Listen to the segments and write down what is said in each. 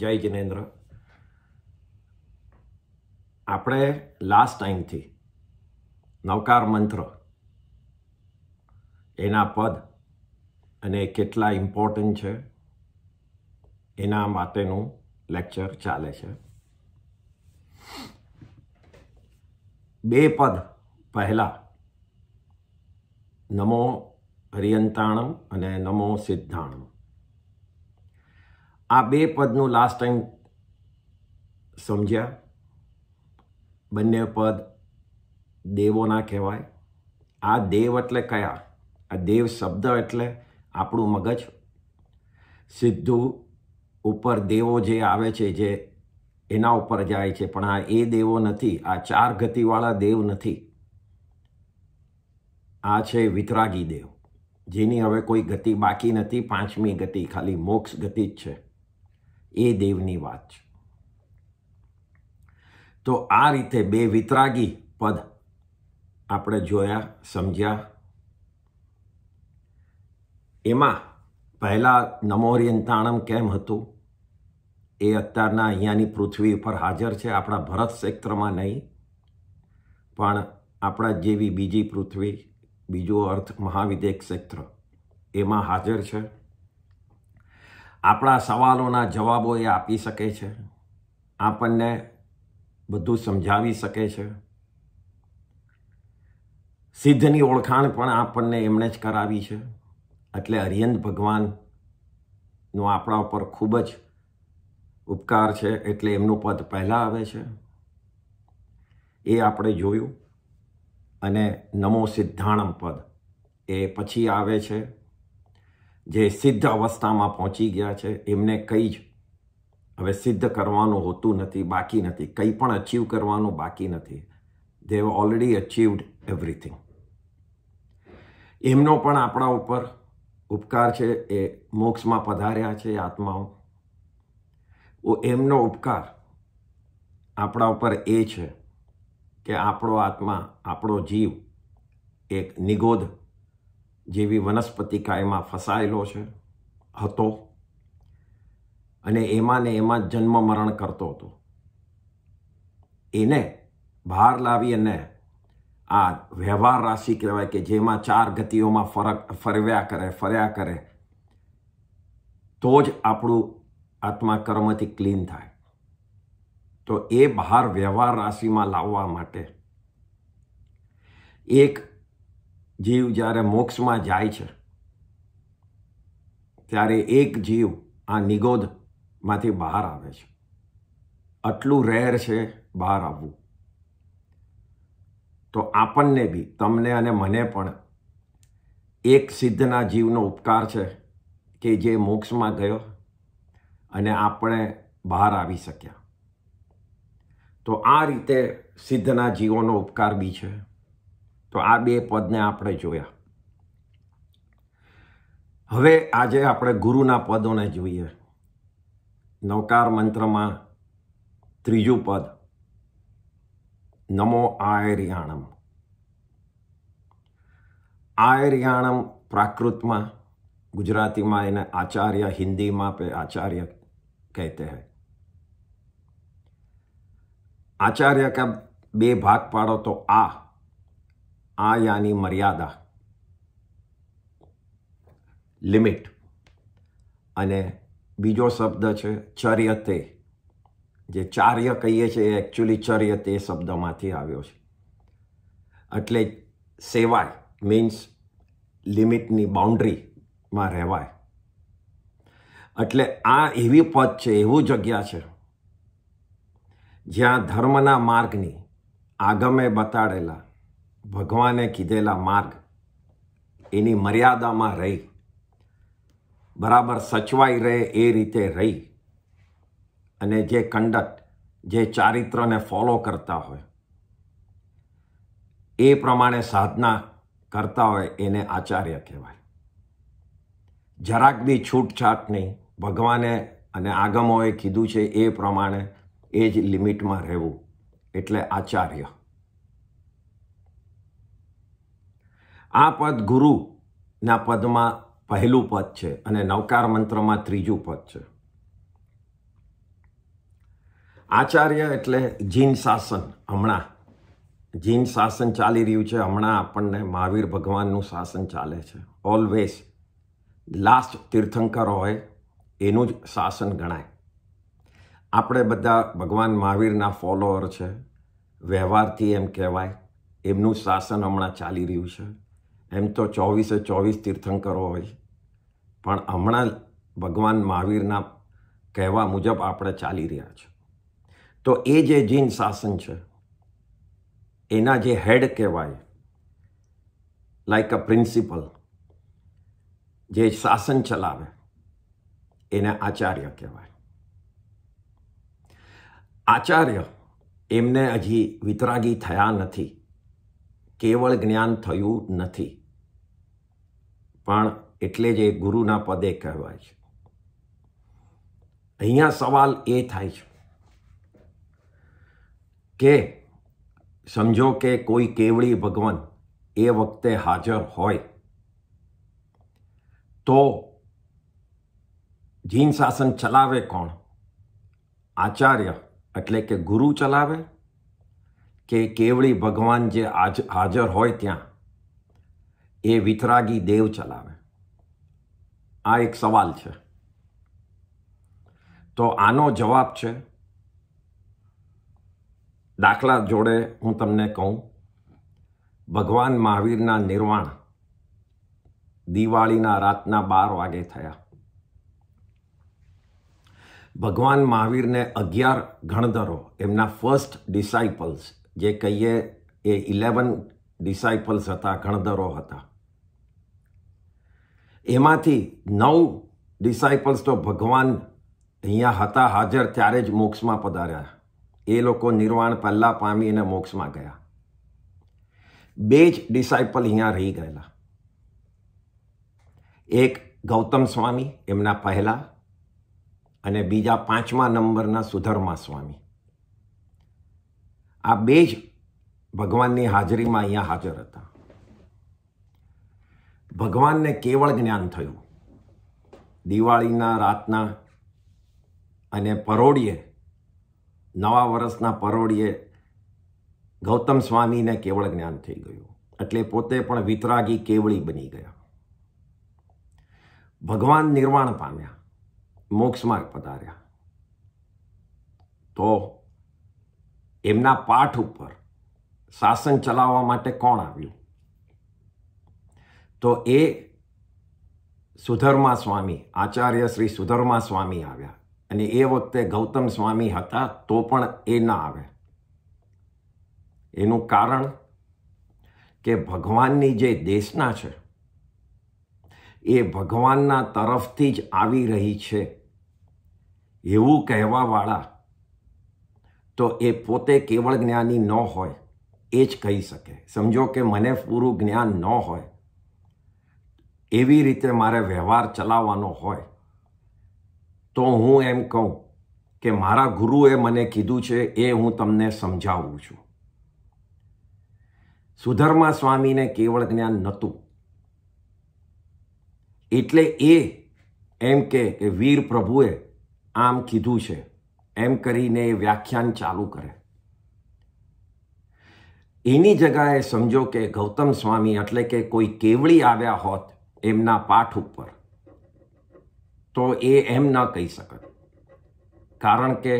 જય જિનેન્દ્ર આપણે લાસ્ટ ટાઈમથી નવકાર મંત્ર એના પદ અને કેટલા ઇમ્પોર્ટન્ટ છે એના માટેનું લેક્ચર ચાલે છે બે પદ પહેલાં નમો હરિયંતાણમ અને નમો સિદ્ધાણમ આ બે પદનું લાસ્ટ ટાઈમ સમજ્યા બંને પદ દેવોના કહેવાય આ દેવ એટલે કયા આ દેવ શબ્દ એટલે આપણું મગજ સીધું ઉપર દેવો જે આવે છે જે એના ઉપર જાય છે પણ આ એ દેવો નથી આ ચાર ગતિવાળા દેવ નથી આ છે વિતરાગી દેવ જેની હવે કોઈ ગતિ બાકી નથી પાંચમી ગતિ ખાલી મોક્ષ ગતિ જ છે એ દેવની વાત છે તો આ રીતે બે વિતરાગી પદ આપણે જોયા સમજ્યા એમાં પહેલાં નમોરિયંતાણમ કેમ હતું એ અત્યારના અહીંયાની પૃથ્વી ઉપર હાજર છે આપણા ભરત ક્ષેત્રમાં નહીં પણ આપણા જેવી બીજી પૃથ્વી બીજો અર્થ મહાવિદેક ક્ષેત્ર એમાં હાજર છે આપણા સવાલોના જવાબો એ આપી શકે છે આપણને બધું સમજાવી શકે છે સિદ્ધની ઓળખાણ પણ આપણને એમણે જ કરાવી છે એટલે અરિયંત ભગવાનનો આપણા ઉપર ખૂબ જ ઉપકાર છે એટલે એમનું પદ પહેલાં આવે છે એ આપણે જોયું અને નમો સિદ્ધાણમ પદ એ પછી આવે છે જે સિદ્ધ અવસ્થામાં પહોંચી ગયા છે એમને કંઈ જ હવે સિદ્ધ કરવાનું હોતું નથી બાકી નથી કંઈ પણ અચીવ કરવાનું બાકી નથી દેવ ઓલરેડી અચીવડ એવરીથિંગ એમનો પણ આપણા ઉપર ઉપકાર છે એ મોક્ષમાં પધાર્યા છે આત્માઓ એમનો ઉપકાર આપણા ઉપર એ છે કે આપણો આત્મા આપણો જીવ એક નિગોધ જેવી વનસ્પતિ કાયમાં ફસાયેલો છે હતો અને એમાં ને એમાં જન્મ મરણ કરતો હતો એને બહાર લાવી અને આ વ્યવહાર રાશિ કહેવાય કે જેમાં ચાર ગતિઓમાં ફરક ફરવ્યા કરે ફર્યા કરે તો જ આપણું આત્મા કર્મથી ક્લીન થાય તો એ બહાર વ્યવહાર રાશિમાં લાવવા માટે એક જીવ જ્યારે મોક્ષમાં જાય છે ત્યારે એક જીવ આ નિગોદમાંથી બહાર આવે છે આટલું રેર છે બહાર આવવું તો આપણને બી તમને અને મને પણ એક સિદ્ધના જીવનો ઉપકાર છે કે જે મોક્ષમાં ગયો અને આપણે બહાર આવી શક્યા તો આ રીતે સિદ્ધના જીવોનો ઉપકાર બી છે તો આ બે પદને આપણે જોયા હવે આજે આપણે ગુરુના પદોને જોઈએ નવકાર મંત્રમાં ત્રીજું પદ નમો આયર્યાણમ આયર્યાણમ પ્રાકૃતમાં ગુજરાતીમાં એને આચાર્ય હિન્દીમાં પે આચાર્ય કહેતે હૈ આચાર્ય કા બે ભાગ પાડો તો આ આ યાની મર્યાદા લિમિટ અને બીજો શબ્દ છે ચર્ય તે જે ચાર્ય કહીએ છીએ એકચ્યુઅલી ચર્ય તે શબ્દમાંથી આવ્યો છે એટલે સેવાય મીન્સ લિમિટની બાઉન્ડ્રીમાં રહેવાય એટલે આ એવી પદ છે એવું જગ્યા છે જ્યાં ધર્મના માર્ગની આગમે બતાડેલા ભગવાને કીધેલા માર્ગ એની મર્યાદામાં રહી બરાબર સચવાઈ રહે એ રીતે રહી અને જે કંડક્ટ જે ચારિત્રને ફોલો કરતા હોય એ પ્રમાણે સાધના કરતા હોય એને આચાર્ય કહેવાય જરાક બી છૂટછાટ નહીં ભગવાને અને આગમોએ કીધું છે એ પ્રમાણે એ જ લિમિટમાં રહેવું એટલે આચાર્ય આ પદ ગુરુના પદમાં પહેલું પદ છે અને નવકાર મંત્રમાં ત્રીજું પદ છે આચાર્ય એટલે જીન શાસન હમણાં જીન શાસન ચાલી રહ્યું છે હમણાં આપણને મહાવીર ભગવાનનું શાસન ચાલે છે ઓલવેઝ લાસ્ટ તીર્થંકર હોય એનું જ શાસન ગણાય આપણે બધા ભગવાન મહાવીરના ફોલોઅર છે વ્યવહારથી એમ કહેવાય એમનું શાસન હમણાં ચાલી રહ્યું છે એમ તો ચોવીસે ચોવીસ તીર્થંકરો હોય પણ હમણાં ભગવાન મહાવીરના કહેવા મુજબ આપણે ચાલી રહ્યા છે તો એ જે જીન શાસન છે એના જે હેડ કહેવાય લાઈક અ પ્રિન્સિપલ જે શાસન ચલાવે એને આચાર્ય કહેવાય આચાર્ય એમને હજી વિતરાગી થયા નથી કેવળ જ્ઞાન થયું નથી પણ એટલે જ એ ગુરુના પદે કહેવાય છે અહીંયા સવાલ એ થાય છે કે સમજો કે કોઈ કેવડી ભગવાન એ વખતે હાજર હોય તો જીન શાસન ચલાવે કોણ આચાર્ય એટલે કે ગુરુ ચલાવે કે કેવડી ભગવાન જે હાજર હોય ત્યાં એ વિતરાગી દેવ ચલાવે આ એક સવાલ છે તો આનો જવાબ છે દાખલા જોડે હું તમને કહું ભગવાન મહાવીરના નિર્વાણ દિવાળીના રાતના બાર વાગે થયા ભગવાન મહાવીરને અગિયાર ગણધરો એમના ફર્સ્ટ ડિસાઇપલ્સ જે કહીએ એ ઇલેવન ડિસાઇપલ્સ હતા ગણધરો હતા એમાંથી નવ ડિસાઇપલ્સ તો ભગવાન અહીંયા હતા હાજર ત્યારે જ મોક્ષમાં પધાર્યા એ લોકો નિર્વાણ પહેલાં પામી અને મોક્ષમાં ગયા બે જ ડિસાઇપલ અહીંયા રહી ગયેલા એક ગૌતમ સ્વામી એમના પહેલાં અને બીજા પાંચમા નંબરના સુધર્મા સ્વામી આ બે જ ભગવાનની હાજરીમાં અહીંયા હાજર હતા ભગવાનને કેવળ જ્ઞાન થયું દિવાળીના રાતના અને પરોળીએ નવા વર્ષના પરોળીએ ગૌતમ સ્વામીને કેવળ જ્ઞાન થઈ ગયું એટલે પોતે પણ વિતરાગી કેવળી બની ગયા ભગવાન નિર્વાણ પામ્યા મોક્ષ માર્ગ પધાર્યા તો એમના પાઠ ઉપર શાસન ચલાવવા માટે કોણ આવ્યું તો એ સુધર્મા સ્વામી આચાર્ય શ્રી સુધર્મા સ્વામી આવ્યા અને એ વખતે ગૌતમ સ્વામી હતા તો પણ એ ના આવે એનું કારણ કે ભગવાનની જે દેશના છે એ ભગવાનના તરફથી જ આવી રહી છે એવું કહેવાવાળા તો એ પોતે કેવળ જ્ઞાની ન હોય એ જ કહી શકે સમજો કે મને પૂરું જ્ઞાન ન હોય એવી રીતે મારે વ્યવહાર ચલાવવાનો હોય તો હું એમ કહું કે મારા ગુરુએ મને કીધું છે એ હું તમને સમજાવું છું સુધર્મા સ્વામીને કેવળ જ્ઞાન નહોતું એટલે એ એમ કે વીર પ્રભુએ આમ કીધું છે એમ કરીને એ વ્યાખ્યાન ચાલુ કરે એની જગાએ સમજો કે ગૌતમ સ્વામી એટલે કે કોઈ કેવળી આવ્યા હોત એમના પાઠ ઉપર તો એ એમ ન કહી શકત કારણ કે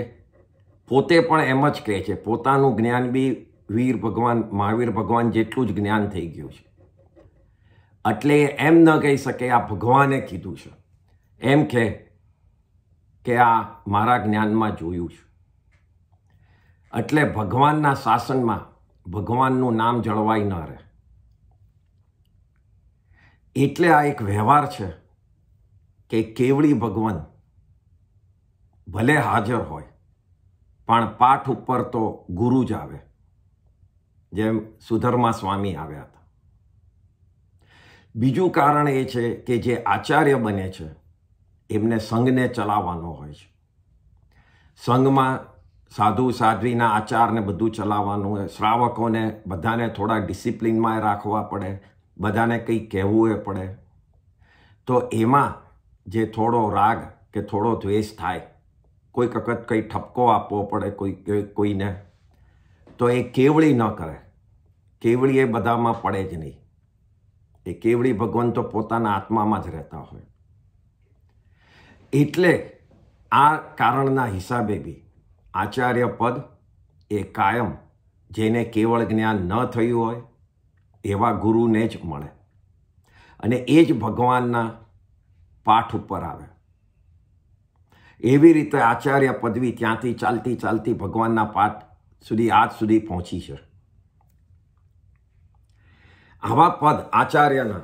પોતે પણ એમ જ કહે છે પોતાનું જ્ઞાન બી વીર ભગવાન મહાવીર ભગવાન જેટલું જ જ્ઞાન થઈ ગયું છે એટલે એમ ન કહી શકે આ ભગવાને કીધું છે એમ કહે કે આ મારા જ્ઞાનમાં જોયું છે એટલે ભગવાનના શાસનમાં ભગવાનનું નામ જળવાઈ ન રહે એટલે આ એક વ્યવહાર છે કે કેવડી ભગવાન ભલે હાજર હોય પણ પાઠ ઉપર તો ગુરુ જ આવે જેમ સુધર્મા સ્વામી આવ્યા હતા બીજું કારણ એ છે કે જે આચાર્ય બને છે એમને સંઘને ચલાવવાનો હોય છે સંઘમાં સાધુ સાધ્વીના આચારને બધું ચલાવવાનું હોય શ્રાવકોને બધાને થોડા ડિસિપ્લિનમાં રાખવા પડે બધાને કંઈ કહેવું એ પડે તો એમાં જે થોડો રાગ કે થોડો દ્વેષ થાય કોઈક વખત કંઈ ઠપકો આપવો પડે કોઈ કોઈને તો એ કેવળી ન કરે કેવળી એ બધામાં પડે જ નહીં એ કેવળી ભગવાન તો પોતાના આત્મામાં જ રહેતા હોય એટલે આ કારણના હિસાબે બી આચાર્ય પદ એ કાયમ જેને કેવળ જ્ઞાન ન થયું હોય એવા ગુરુને જ મળે અને એ જ ભગવાનના પાઠ ઉપર આવે એવી રીતે આચાર્ય પદવી ત્યાંથી ચાલતી ચાલતી ભગવાનના પાઠ સુધી આજ સુધી પહોંચી છે આવા પદ આચાર્યના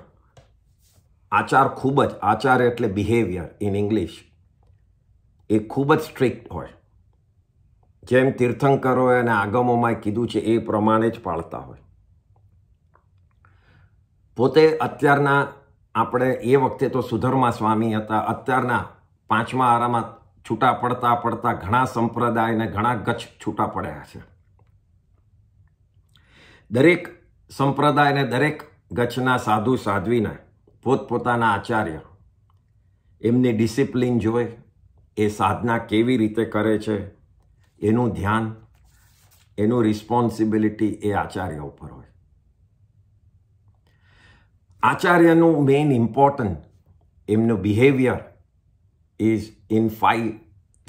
આચાર ખૂબ જ આચાર્ય એટલે બિહેવિયર ઇન ઇંગ્લિશ એ ખૂબ જ સ્ટ્રિક્ટ હોય જેમ તીર્થંકરોએ અને આગમોમાં કીધું છે એ પ્રમાણે જ પાળતા હોય પોતે અત્યારના આપણે એ વખતે તો સુધર્મા સ્વામી હતા અત્યારના પાંચમા આરામાં છૂટા પડતા પડતા ઘણા સંપ્રદાયને ઘણા ગચ્છ છૂટા પડ્યા છે દરેક સંપ્રદાયને દરેક ગચ્છના સાધુ સાધ્વીને પોતપોતાના આચાર્ય એમની ડિસિપ્લિન જોઈ એ સાધના કેવી રીતે કરે છે એનું ધ્યાન એનું રિસ્પોન્સિબિલિટી એ આચાર્ય ઉપર હોય આચાર્યનું મેઇન ઇમ્પોર્ટન્ટ એમનું behaviour is in five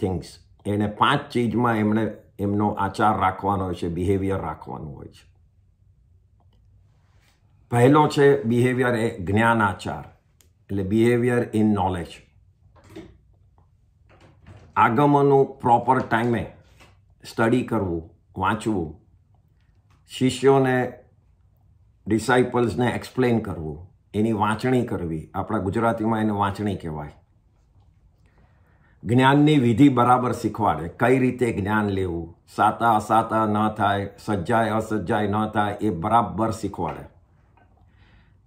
things એને પાંચ ચીજમાં એમણે એમનો આચાર રાખવાનો હોય છે બિહેવિયર રાખવાનું હોય છે પહેલો છે બિહેવિયર એ જ્ઞાન આચાર એટલે બિહેવિયર ઇન નોલેજ આગમનું પ્રોપર ટાઈમે સ્ટડી કરવું વાંચવું શિષ્યોને ડિસાઇપલ્સને એક્સપ્લેન કરવું એની વાંચણી કરવી આપણા ગુજરાતીમાં એને વાંચણી કહેવાય જ્ઞાનની વિધિ બરાબર શીખવાડે કઈ રીતે જ્ઞાન લેવું સાતા અસાતા ન થાય સજ્જાય અસજ્જાય ન થાય એ બરાબર શીખવાડે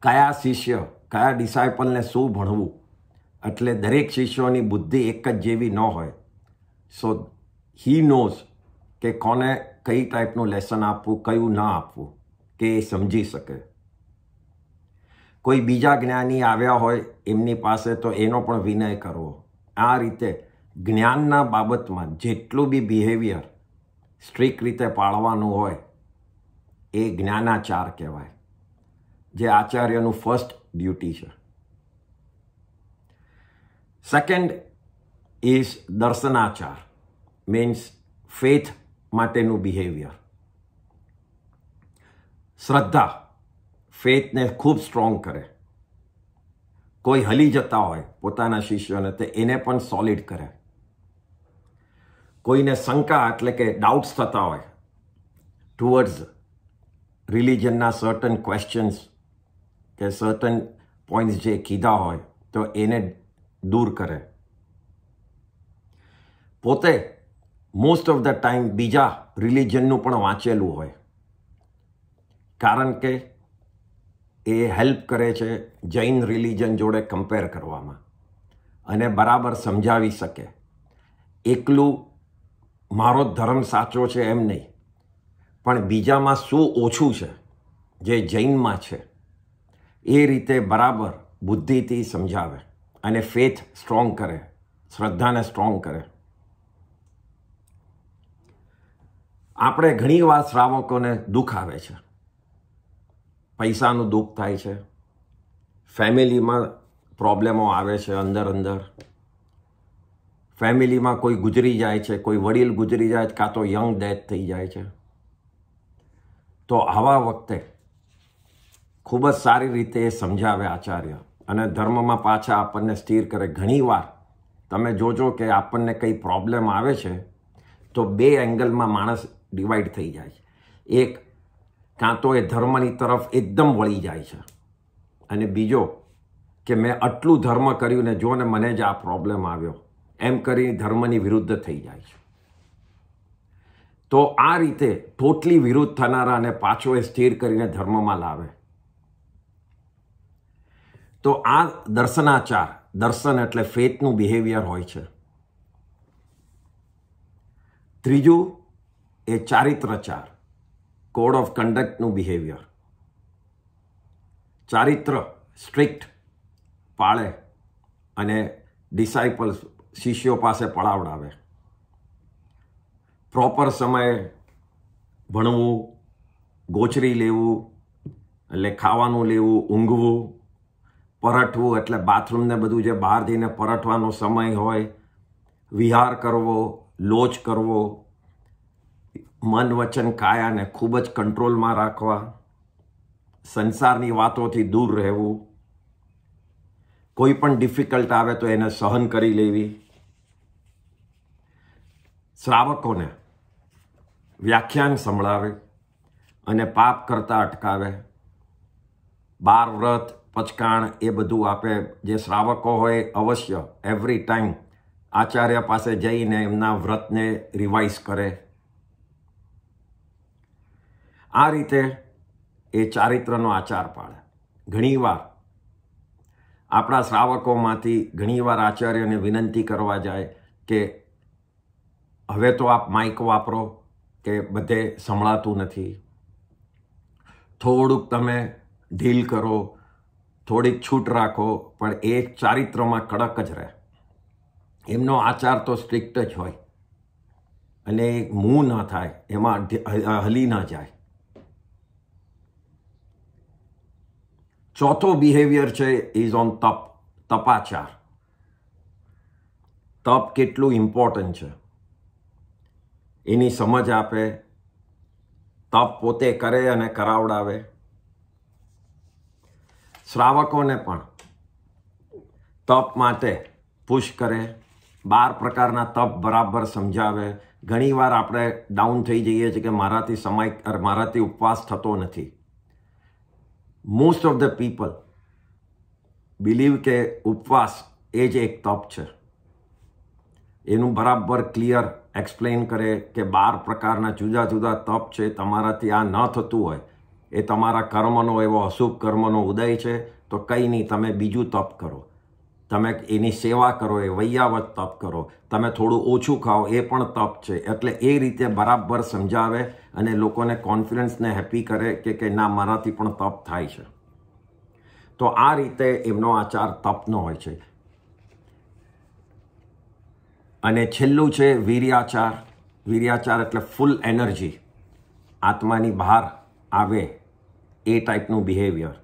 કયા શિષ્ય કયા ડિસાઇપલને શું ભણવું એટલે દરેક શિષ્યોની બુદ્ધિ એક જ જેવી ન હોય સો હી નોઝ કે કોને કઈ ટાઈપનું લેસન આપવું કયું ન આપવું કે એ સમજી શકે કોઈ બીજા જ્ઞાની આવ્યા હોય એમની પાસે તો એનો પણ વિનય કરવો આ રીતે જ્ઞાનના બાબતમાં જેટલું બી બિહેવિયર સ્ટ્રિક રીતે પાળવાનું હોય એ જ્ઞાનાચાર કહેવાય જે આચાર્યનું ફર્સ્ટ ડ્યુટી છે સેકન્ડ ઇઝ દર્શનાચાર મીન્સ ફેથ માટેનું બિહેવિયર શ્રદ્ધા ફેથને ખૂબ સ્ટ્રોંગ કરે કોઈ હલી જતા હોય પોતાના શિષ્યોને તે એને પણ સોલિડ કરે કોઈને શંકા એટલે કે ડાઉટ્સ થતા હોય ટુવર્ડ્સ રિલિજનના સર્ટન ક્વેશ્ચન્સ કે સર્ટન પોઈન્ટ્સ જે કીધા હોય તો એને દૂર કરે પોતે મોસ્ટ ઓફ ધ ટાઈમ બીજા રિલિજનનું પણ વાંચેલું હોય કારણ કે એ હેલ્પ કરે છે જૈન રિલિજન જોડે કમ્પેર કરવામાં અને બરાબર સમજાવી શકે એકલું મારો ધર્મ સાચો છે એમ નહીં પણ બીજામાં શું ઓછું છે જે જૈનમાં છે એ રીતે બરાબર બુદ્ધિથી સમજાવે અને ફેથ સ્ટ્રોંગ કરે શ્રદ્ધાને સ્ટ્રોંગ કરે આપણે ઘણીવાર શ્રાવકોને દુઃખ આવે છે પૈસાનું દુઃખ થાય છે ફેમિલીમાં પ્રોબ્લેમો આવે છે અંદર અંદર ફેમિલીમાં કોઈ ગુજરી જાય છે કોઈ વડીલ ગુજરી જાય છે કાં તો યંગ ડેથ થઈ જાય છે તો આવા વખતે ખૂબ જ સારી રીતે એ સમજાવે આચાર્ય અને ધર્મમાં પાછા આપણને સ્થિર કરે ઘણીવાર તમે જોજો કે આપણને કંઈ પ્રોબ્લેમ આવે છે તો બે એંગલમાં માણસ ડિવાઈડ થઈ જાય છે એક કાં તો એ ધર્મની તરફ એકદમ વળી જાય છે અને બીજો કે મેં આટલું ધર્મ કર્યું ને જો ને મને જ આ પ્રોબ્લેમ આવ્યો એમ કરીને ધર્મની વિરુદ્ધ થઈ જાય છે તો આ રીતે ટોટલી વિરુદ્ધ થનારા અને પાછો એ સ્થિર કરીને ધર્મમાં લાવે તો આ દર્શનાચાર દર્શન એટલે ફેથનું બિહેવિયર હોય છે ત્રીજું એ ચારિત્રચાર કોડ ઓફ કન્ડક્ટનું બિહેવિયર ચારિત્ર સ્ટ્રિક્ટ પાળે અને ડિસાઇપલ્સ શિષ્યો પાસે પળાવડાવે પ્રોપર સમયે ભણવું ગોચરી લેવું એટલે ખાવાનું લેવું ઊંઘવું પરઠવું એટલે બાથરૂમને બધું જે બહાર જઈને પરઠવાનો સમય હોય વિહાર કરવો લોચ કરવો મન વચન કાયાને ખૂબ જ કંટ્રોલમાં રાખવા સંસારની વાતોથી દૂર રહેવું કોઈ પણ ડિફિકલ્ટ આવે તો એને સહન કરી લેવી શ્રાવકોને વ્યાખ્યાન સંભળાવે અને પાપ કરતાં અટકાવે બાર વ્રત પચકાણ એ બધું આપે જે શ્રાવકો હોય અવશ્ય એવરી ટાઈમ આચાર્ય પાસે જઈને એમના વ્રતને રિવાઇઝ કરે આ રીતે એ ચારિત્રનો આચાર પાડે ઘણીવાર આપણા શ્રાવકોમાંથી ઘણીવાર આચાર્યને વિનંતી કરવા જાય કે હવે તો આપ માઇક વાપરો કે બધે સંભળાતું નથી થોડુંક તમે ઢીલ કરો થોડીક છૂટ રાખો પણ એ ચારિત્રમાં કડક જ રહે એમનો આચાર તો સ્ટ્રિક્ટ જ હોય અને મૂ ન થાય એમાં હલી ન જાય ચોથો બિહેવિયર છે ઇઝ ઓન તપ તપાચાર તપ કેટલું ઇમ્પોર્ટન્ટ છે એની સમજ આપે તપ પોતે કરે અને કરાવડાવે શ્રાવકોને પણ તપ માટે પુશ કરે બાર પ્રકારના તપ બરાબર સમજાવે ઘણીવાર આપણે ડાઉન થઈ જઈએ છીએ કે મારાથી સમય મારાથી ઉપવાસ થતો નથી most of the people believe કે ઉપવાસ એ જ એક તપ છે એનું બરાબર ક્લિયર એક્સપ્લેન કરે કે બાર પ્રકારના જુદા જુદા તપ છે તમારાથી આ ન થતું હોય એ તમારા કર્મનો એવો અશુભ કર્મનો ઉદય છે તો કંઈ નહીં તમે બીજું તપ કરો તમે એની સેવા કરો એ વૈયાવત તપ કરો તમે થોડું ઓછું ખાઓ એ પણ તપ છે એટલે એ રીતે બરાબર સમજાવે અને લોકોને કોન્ફિડન્સને હેપી કરે કે કે ના મારાથી પણ તપ થાય છે તો આ રીતે એમનો આચાર તપનો હોય છે અને છેલ્લું છે વીર્યાચાર વીર્યાચાર એટલે ફૂલ એનર્જી આત્માની બહાર આવે એ ટાઈપનું બિહેવિયર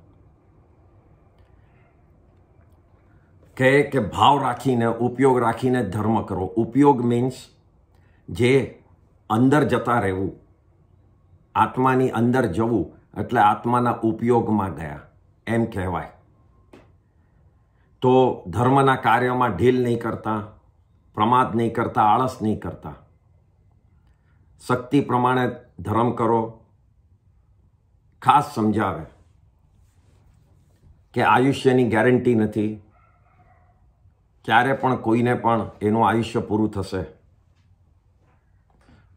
કે કે ભાવ રાખીને ઉપયોગ રાખીને ધર્મ કરો ઉપયોગ મીન્સ જે અંદર જતા રહેવું આત્માની અંદર જવું એટલે આત્માના ઉપયોગમાં ગયા એમ કહેવાય તો ધર્મના કાર્યમાં ઢીલ નહીં કરતા પ્રમાદ નહીં કરતા આળસ નહીં કરતા શક્તિ પ્રમાણે ધર્મ કરો ખાસ સમજાવે કે આયુષ્યની ગેરંટી નથી ક્યારે પણ કોઈને પણ એનું આયુષ્ય પૂરું થશે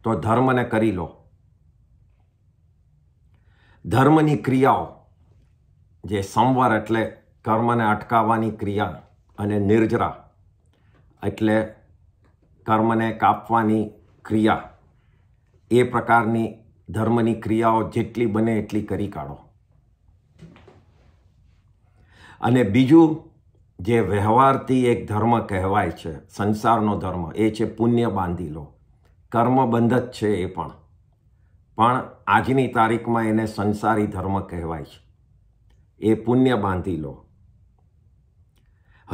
તો ધર્મને કરી લો ધર્મની ક્રિયાઓ જે સંવર એટલે કર્મને અટકાવવાની ક્રિયા અને નિર્જરા એટલે કર્મને કાપવાની ક્રિયા એ પ્રકારની ધર્મની ક્રિયાઓ જેટલી બને એટલી કરી કાઢો અને બીજું જે વ્યવહારથી એક ધર્મ કહેવાય છે સંસારનો ધર્મ એ છે પુણ્ય બાંધી લો કર્મબંધક છે એ પણ પણ આજની તારીખમાં એને સંસારી ધર્મ કહેવાય છે એ પુણ્ય બાંધી લો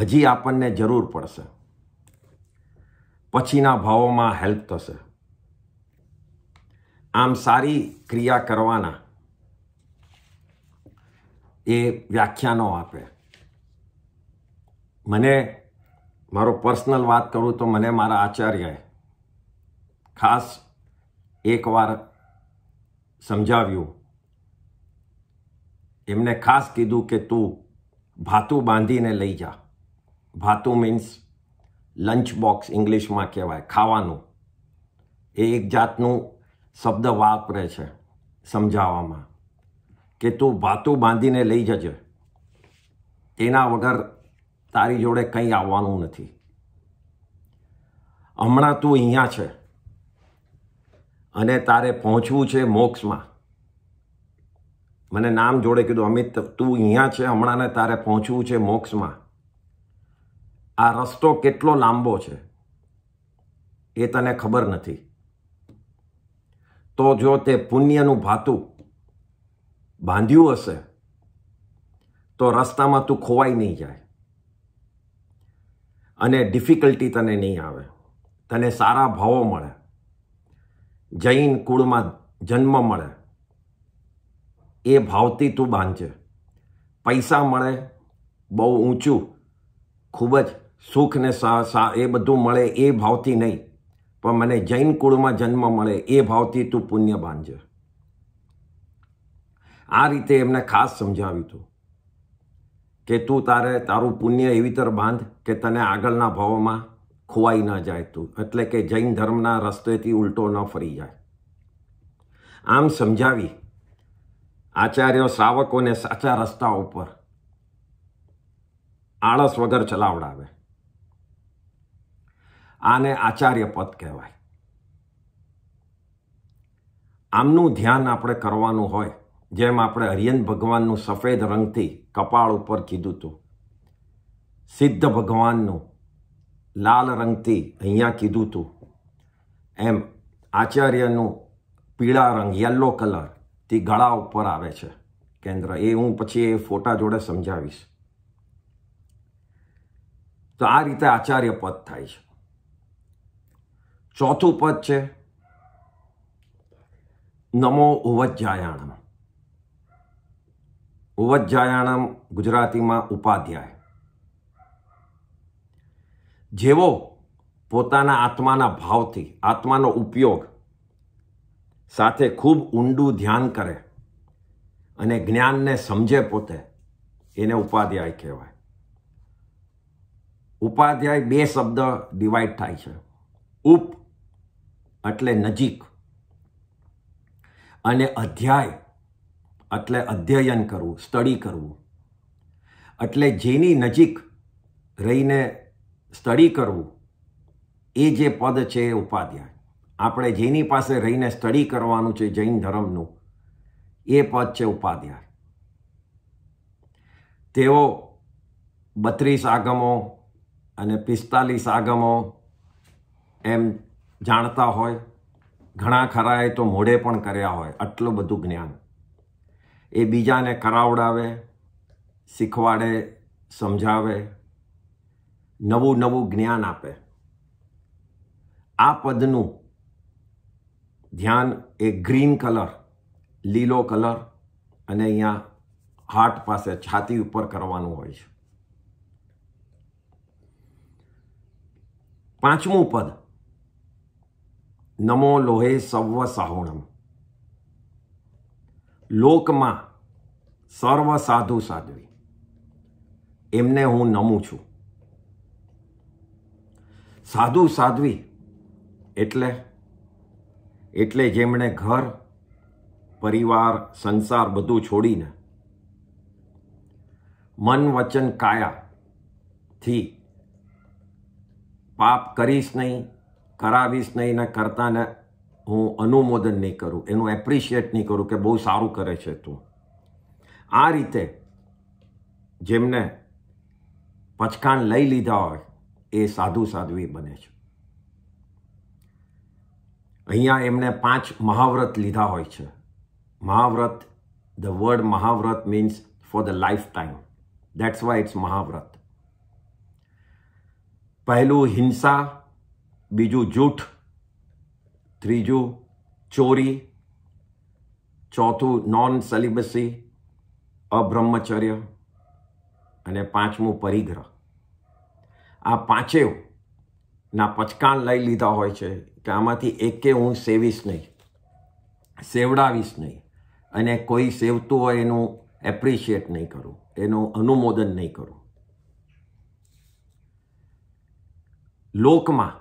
હજી આપણને જરૂર પડશે પછીના ભાવોમાં હેલ્પ થશે આમ સારી ક્રિયા કરવાના એ વ્યાખ્યાનો આપે મને મારો પર્સનલ વાત કરું તો મને મારા આચાર્યએ ખાસ એકવાર સમજાવ્યું એમને ખાસ કીધું કે તું ભાતું બાંધીને લઈ જા ભાતું મીન્સ લંચ બોક્સ ઇંગ્લિશમાં કહેવાય ખાવાનું એ એક જાતનું શબ્દ વાપરે છે સમજાવવામાં કે તું ભાતું બાંધીને લઈ જજે તેના વગર તારી જોડે કંઈ આવવાનું નથી હમણાં તું અહીંયા છે અને તારે પહોંચવું છે મોક્ષમાં મને નામ જોડે કીધું અમિત તું અહીંયા છે હમણાં ને તારે પહોંચવું છે મોક્ષમાં આ રસ્તો કેટલો લાંબો છે એ તને ખબર નથી તો જો તે પુણ્યનું ભાતું બાંધ્યું હશે તો રસ્તામાં તું ખોવાઈ નહીં જાય અને ડિફિકલ્ટી તને નહીં આવે તને સારા ભાવો મળે જૈન કુળમાં જન્મ મળે એ ભાવથી તું બાંધજે પૈસા મળે બહુ ઊંચું ખૂબ જ સુખ ને એ બધું મળે એ ભાવથી નહીં પણ મને જૈન કુળમાં જન્મ મળે એ ભાવથી તું પુણ્ય બાંધજે આ રીતે એમને ખાસ સમજાવ્યું હતું કે તું તારે તારું પુણ્ય એવી તર બાંધ કે તને આગળના ભાવોમાં ખોવાઈ ન જાય તું એટલે કે જૈન ધર્મના રસ્તેથી ઉલટો ન ફરી જાય આમ સમજાવી આચાર્યો શ્રાવકોને સાચા રસ્તા ઉપર આળસ વગર ચલાવડાવે આને આચાર્ય પદ કહેવાય આમનું ધ્યાન આપણે કરવાનું હોય જેમ આપણે હરિયન ભગવાનનું સફેદ રંગથી કપાળ ઉપર કીધું હતું સિદ્ધ ભગવાનનું લાલ રંગથી અહીંયા કીધું હતું એમ આચાર્યનું પીળા રંગ યલો કલર તે ગળા ઉપર આવે છે કેન્દ્ર એ હું પછી એ ફોટા જોડે સમજાવીશ તો આ રીતે આચાર્ય પદ થાય છે ચોથું પદ છે નમો ઉવજ ઉવજ્જાયાણમ ઉવજ્જાયાણામ ગુજરાતીમાં ઉપાધ્યાય જેવો પોતાના આત્માના ભાવથી આત્માનો ઉપયોગ સાથે ખૂબ ઊંડું ધ્યાન કરે અને જ્ઞાનને સમજે પોતે એને ઉપાધ્યાય કહેવાય ઉપાધ્યાય બે શબ્દ ડિવાઈડ થાય છે ઉપ એટલે નજીક અને અધ્યાય એટલે અધ્યયન કરવું સ્ટડી કરવું એટલે જેની નજીક રહીને સ્ટડી કરવું એ જે પદ છે એ ઉપાધ્યાય આપણે જેની પાસે રહીને સ્ટડી કરવાનું છે જૈન ધર્મનું એ પદ છે ઉપાધ્યાય તેઓ બત્રીસ આગમો અને પિસ્તાલીસ આગમો એમ જાણતા હોય ઘણા ખરાએ તો મોઢે પણ કર્યા હોય આટલું બધું જ્ઞાન એ બીજાને કરાવડાવે શીખવાડે સમજાવે નવું નવું જ્ઞાન આપે આ પદનું ધ્યાન એ ગ્રીન કલર લીલો કલર અને અહીંયા હાર્ટ પાસે છાતી ઉપર કરવાનું હોય છે પાંચમું પદ નમો લોહે સવ સાહુણમ લોકમાં સર્વ સાધુ સાધ્વી એમને હું નમું છું સાધુ સાધ્વી એટલે એટલે જેમણે ઘર પરિવાર સંસાર બધું છોડીને મન વચન કાયાથી પાપ કરીશ નહીં કરાવીશ નહીં ને કરતાને હું અનુમોદન નહીં કરું એનું એપ્રિશિએટ નહીં કરું કે બહુ સારું કરે છે તું આ રીતે જેમને પચકાણ લઈ લીધા હોય એ સાધુ સાધ્વી બને છે અહીંયા એમણે પાંચ મહાવ્રત લીધા હોય છે મહાવ્રત ધ વર્ડ મહાવ્રત means for the lifetime that's why it's મહાવ્રત પહેલું હિંસા બીજું જૂઠ ત્રીજું ચોરી ચોથું નોન સેલિબસી અબ્રહ્મચર્ય અને પાંચમું પરિગ્રહ આ પાંચેવ ના પચકાન લઈ લીધા હોય છે કે આમાંથી એકે હું સેવીશ નહીં સેવડાવીશ નહીં અને કોઈ સેવતું હોય એનું એપ્રિશિએટ નહીં કરું એનું અનુમોદન નહીં કરું લોકમાં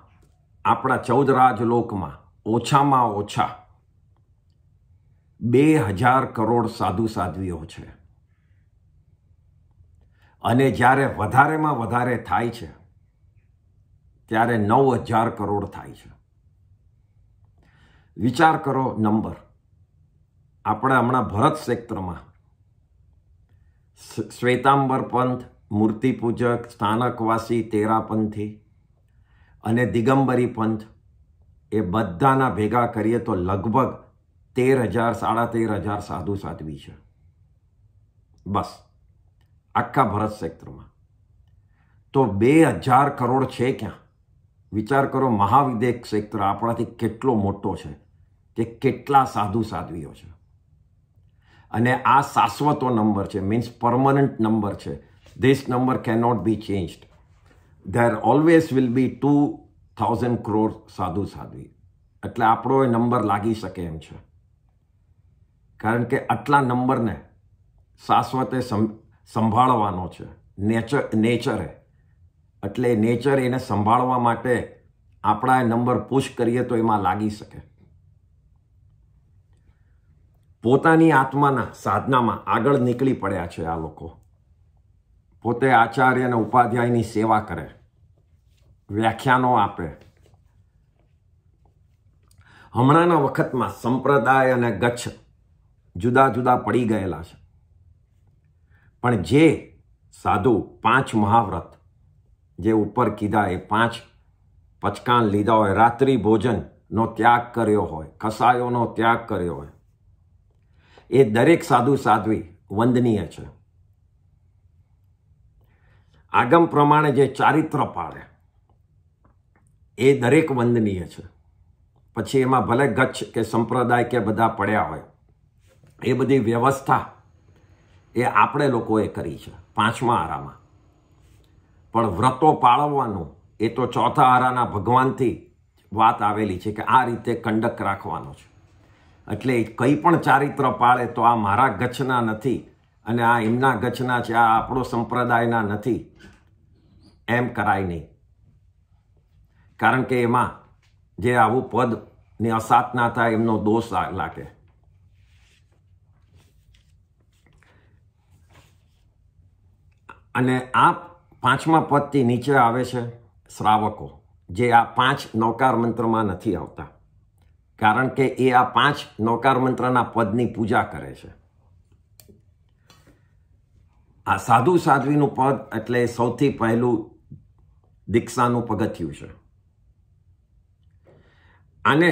આપણા ચૌદ રાજ લોકમાં ઓછામાં ઓછા બે હજાર કરોડ સાધુ સાધ્વીઓ છે અને જ્યારે વધારેમાં વધારે થાય છે ત્યારે નવ હજાર કરોડ થાય છે વિચાર કરો નંબર આપણે હમણાં ભરત ક્ષેત્રમાં શ્વેતાંબર પંથ મૂર્તિપૂજક સ્થાનકવાસી તેરાપંથી અને દિગંબરી પંથ એ બધાના ભેગા કરીએ તો લગભગ તેર હજાર સાડા તેર હજાર સાધુ સાધવી છે બસ આખા ભારત ક્ષેત્રમાં તો બે હજાર કરોડ છે ક્યાં વિચાર કરો મહાવિદેક ક્ષેત્ર આપણાથી કેટલો મોટો છે કે કેટલા સાધુ સાધ્વીઓ છે અને આ શાશ્વતો નંબર છે મીન્સ પરમનન્ટ નંબર છે this number cannot be changed there always will be two thousand crore સાધુ સાધ્વી એટલે આપણો એ નંબર લાગી શકે એમ છે કારણ કે આટલા નંબરને શાશ્વતે સમ સંભાળવાનો છે નેચર નેચરે એટલે નેચર એને સંભાળવા માટે આપણા નંબર પુશ કરીએ તો એમાં લાગી શકે પોતાની આત્માના સાધનામાં આગળ નીકળી પડ્યા છે આ લોકો પોતે આચાર્ય અને ઉપાધ્યાયની સેવા કરે વ્યાખ્યાનો આપે હમણાંના વખતમાં સંપ્રદાય અને ગચ્છ જુદા જુદા પડી ગયેલા છે પણ જે સાધુ પાંચ મહાવ્રત જે ઉપર કીધા એ પાંચ પચકાન લીધા હોય રાત્રિ ભોજનનો ત્યાગ કર્યો હોય કસાયોનો ત્યાગ કર્યો હોય એ દરેક સાધુ સાધ્વી વંદનીય છે આગમ પ્રમાણે જે ચારિત્ર પાળે એ દરેક વંદનીય છે પછી એમાં ભલે ગચ્છ કે સંપ્રદાય કે બધા પડ્યા હોય એ બધી વ્યવસ્થા એ આપણે લોકોએ કરી છે પાંચમા આરામાં પણ વ્રતો પાળવવાનું એ તો ચોથા આરાના ભગવાનથી વાત આવેલી છે કે આ રીતે કંડક રાખવાનો છે એટલે કંઈ પણ ચારિત્ર પાળે તો આ મારા ગચ્છના નથી અને આ એમના ગચ્છના છે આ આપણો સંપ્રદાયના નથી એમ કરાય નહીં કારણ કે એમાં જે આવું પદની અસાધના થાય એમનો દોષ લાગે અને આ પાંચમા પદથી નીચે આવે છે શ્રાવકો જે આ પાંચ નૌકાર મંત્રમાં નથી આવતા કારણ કે એ આ પાંચ નૌકાર મંત્રના પદની પૂજા કરે છે આ સાધુ સાધ્વીનું પદ એટલે સૌથી પહેલું દીક્ષાનું પગથિયું છે આને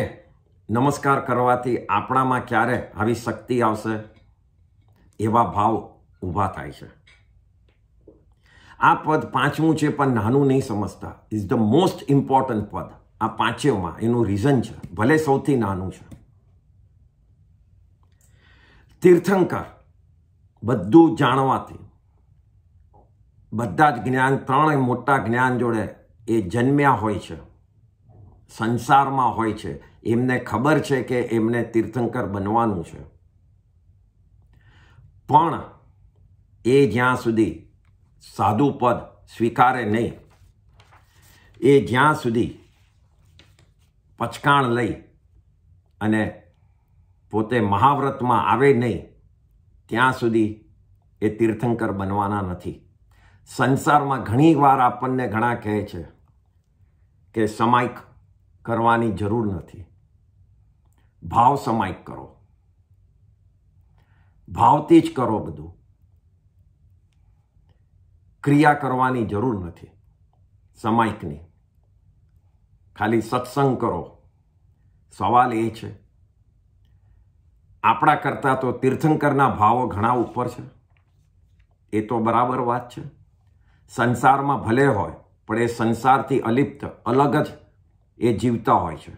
નમસ્કાર કરવાથી આપણામાં ક્યારે આવી શક્તિ આવશે એવા ભાવ ઊભા થાય છે આ પદ પાંચમું છે પણ નાનું નહીં સમજતા ઇઝ ધ મોસ્ટ ઇમ્પોર્ટન્ટ પદ આ પાંચેમાં એનું રીઝન છે ભલે સૌથી નાનું છે તીર્થંકર બધું જાણવાથી બધા જ જ્ઞાન ત્રણેય મોટા જ્ઞાન જોડે એ જન્મ્યા હોય છે સંસારમાં હોય છે એમને ખબર છે કે એમને તીર્થંકર બનવાનું છે પણ એ જ્યાં સુધી સાધુ પદ સ્વીકારે નહીં એ જ્યાં સુધી પચકાણ લઈ અને પોતે મહાવ્રતમાં આવે નહીં ત્યાં સુધી એ તીર્થંકર બનવાના નથી સંસારમાં ઘણી વાર આપણને ઘણા કહે છે કે સમાયિક કરવાની જરૂર નથી ભાવ સમાયિક કરો ભાવથી જ કરો બધું ક્રિયા કરવાની જરૂર નથી સમાયિકની ખાલી સત્સંગ કરો સવાલ એ છે આપણા કરતાં તો તીર્થંકરના ભાવો ઘણા ઉપર છે એ તો બરાબર વાત છે સંસારમાં ભલે હોય પણ એ સંસારથી અલિપ્ત અલગ જ એ જીવતા હોય છે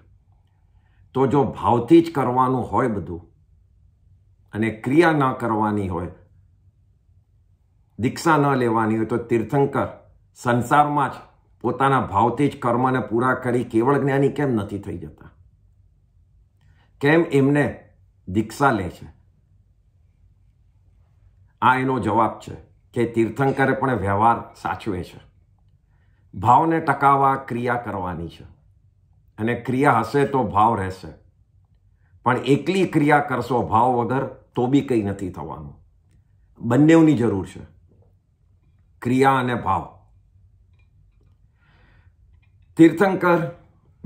તો જો ભાવથી જ કરવાનું હોય બધું અને ક્રિયા ન કરવાની હોય દીક્ષા ન લેવાની હોય તો તીર્થંકર સંસારમાં જ પોતાના ભાવથી જ કર્મને પૂરા કરી કેવળ જ્ઞાની કેમ નથી થઈ જતા કેમ એમને દીક્ષા લે છે આ એનો જવાબ છે કે તીર્થંકરે પણ વ્યવહાર સાચવે છે ભાવને ટકાવવા ક્રિયા કરવાની છે અને ક્રિયા હશે તો ભાવ રહેશે પણ એકલી ક્રિયા કરશો ભાવ વગર તો બી કંઈ નથી થવાનું બંનેની જરૂર છે ક્રિયા અને ભાવ તીર્થંકર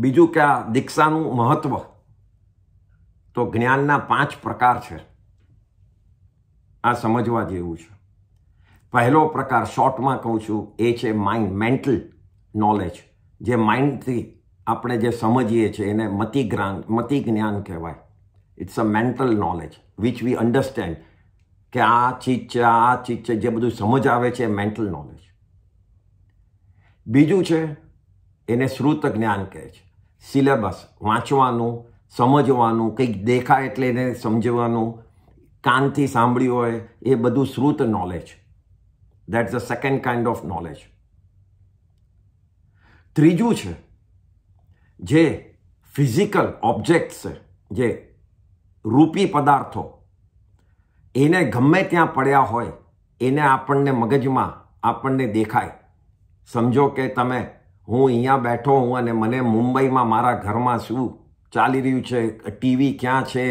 બીજું કે આ દીક્ષાનું મહત્વ તો જ્ઞાનના પાંચ પ્રકાર છે આ સમજવા જેવું છે પહેલો પ્રકાર શોર્ટમાં કહું છું એ છે માઇન્ડ મેન્ટલ નોલેજ જે માઇન્ડથી આપણે જે સમજીએ છીએ એને મતિ જ્ઞાન મતિ જ્ઞાન કહેવાય it's a mental knowledge which we understand કે આ ચીજ છે આ ચીજ છે જે બધું સમજ આવે છે મેન્ટલ નોલેજ બીજું છે એને શ્રુત જ્ઞાન કહે છે સિલેબસ વાંચવાનું સમજવાનું કંઈક દેખાય એટલે એને સમજવાનું કાનથી સાંભળ્યું હોય એ બધું શ્રુત knowledge that's second kind of knowledge ત્રીજું છે જે ફિઝિકલ ઓબ્જેક્ટ્સ છે જે રૂપી પદાર્થો એને ગમે ત્યાં પડ્યા હોય એને આપણને મગજમાં આપણને દેખાય સમજો કે તમે હું અહીંયા બેઠો હું અને મને મુંબઈમાં મારા ઘરમાં શું ચાલી રહ્યું છે ટીવી ક્યાં છે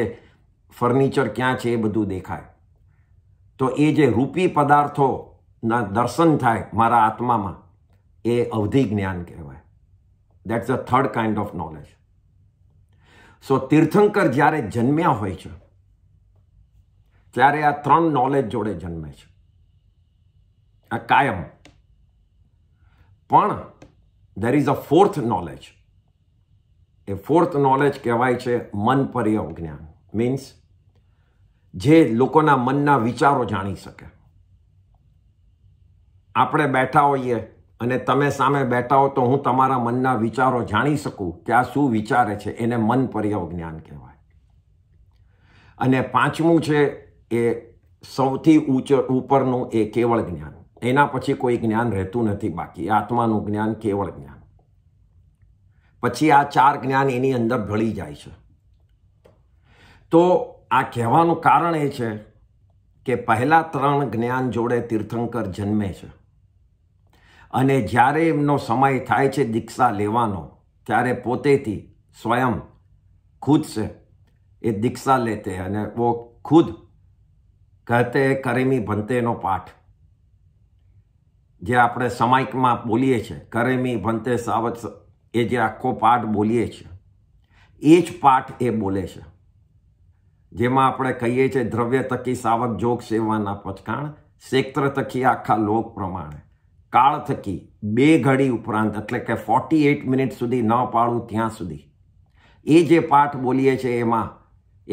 ફર્નિચર ક્યાં છે એ બધું દેખાય તો એ જે રૂપી પદાર્થોના દર્શન થાય મારા આત્મામાં એ અવધિ જ્ઞાન કહેવાય that's a third kind of knowledge so તીર્થંકર જ્યારે જન્મ્યા હોય છે ત્યારે આ ત્રણ નોલેજ જોડે જન્મે છે આ કાયમ પણ there is a fourth knowledge એ ફોર્થ નોલેજ કહેવાય છે મન પર્ય જ્ઞાન મીન્સ જે લોકોના મનના વિચારો જાણી શકે આપણે બેઠા હોઈએ અને તમે સામે બેઠા હો તો હું તમારા મનના વિચારો જાણી શકું કે આ શું વિચારે છે એને મન પર્યવ જ્ઞાન કહેવાય અને પાંચમું છે એ સૌથી ઉચ્ચ ઉપરનું એ કેવળ જ્ઞાન એના પછી કોઈ જ્ઞાન રહેતું નથી બાકી આત્માનું જ્ઞાન કેવળ જ્ઞાન પછી આ ચાર જ્ઞાન એની અંદર ભળી જાય છે તો આ કહેવાનું કારણ એ છે કે પહેલા ત્રણ જ્ઞાન જોડે તીર્થંકર જન્મે છે અને જ્યારે એમનો સમય થાય છે દીક્ષા લેવાનો ત્યારે પોતેથી સ્વયં ખુદ છે એ દીક્ષા લેતે અને વો ખુદ કહેતે કરેમી ભંતેનો પાઠ જે આપણે સમાયકમાં બોલીએ છીએ કરેમી ભંતે સાવત એ જે આખો પાઠ બોલીએ છીએ એ જ પાઠ એ બોલે છે જેમાં આપણે કહીએ છીએ દ્રવ્ય તકી સાવક જોગ સેવાના પચકાણ ક્ષેત્ર તકી આખા લોક પ્રમાણે કાળ થકી બે ઘડી ઉપરાંત એટલે કે ફોર્ટી એટ મિનિટ સુધી ન પાડું ત્યાં સુધી એ જે પાઠ બોલીએ છીએ એમાં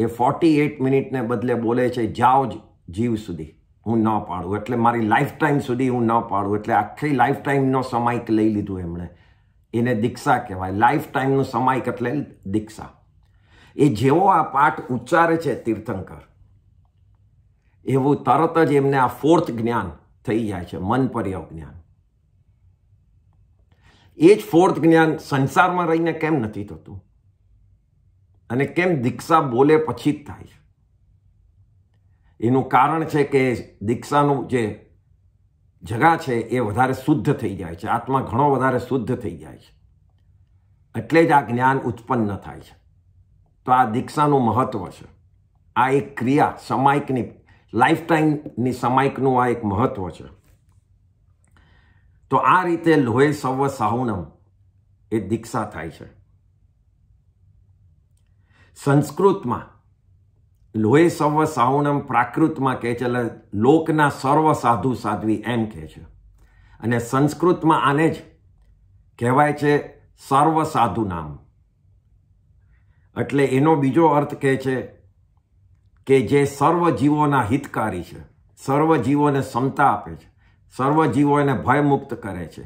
એ ફોર્ટી એટ મિનિટને બદલે બોલે છે જાઓ જ જીવ સુધી હું ન પાડું એટલે મારી લાઈફ ટાઈમ સુધી હું ન પાડું એટલે આખી લાઈફ ટાઈમનો સમાયક લઈ લીધું એમણે એને દીક્ષા કહેવાય લાઈફ ટાઈમનું સમાયિક એટલે દીક્ષા એ જેવો આ પાઠ ઉચ્ચારે છે તીર્થંકર એવું તરત જ એમને આ ફોર્થ જ્ઞાન થઈ જાય છે મન પર્યાવ જ્ઞાન એ જ ફોર્થ જ્ઞાન સંસારમાં રહીને કેમ નથી થતું અને કેમ દીક્ષા બોલે પછી જ થાય છે એનું કારણ છે કે દીક્ષાનું જે જગા છે એ વધારે શુદ્ધ થઈ જાય છે આત્મા ઘણો વધારે શુદ્ધ થઈ જાય છે એટલે જ આ જ્ઞાન ઉત્પન્ન થાય છે તો આ દીક્ષાનું મહત્વ છે આ એક ક્રિયા સમાયકની લાઈફ ટાઈમની સમાયકનું આ એક મહત્વ છે તો આ રીતે લોહે સવ સાહુનમ એ દીક્ષા થાય છે સંસ્કૃતમાં લોહે સર્વ સાવણમ પ્રાકૃતમાં કહે છે એટલે લોકના સર્વ સાધુ સાધ્વી એમ કહે છે અને સંસ્કૃતમાં આને જ કહેવાય છે સર્વ સાધુ નામ એટલે એનો બીજો અર્થ કહે છે કે જે સર્વ જીવોના હિતકારી છે સર્વ જીવોને ક્ષમતા આપે છે સર્વ જીવોને ભયમુક્ત કરે છે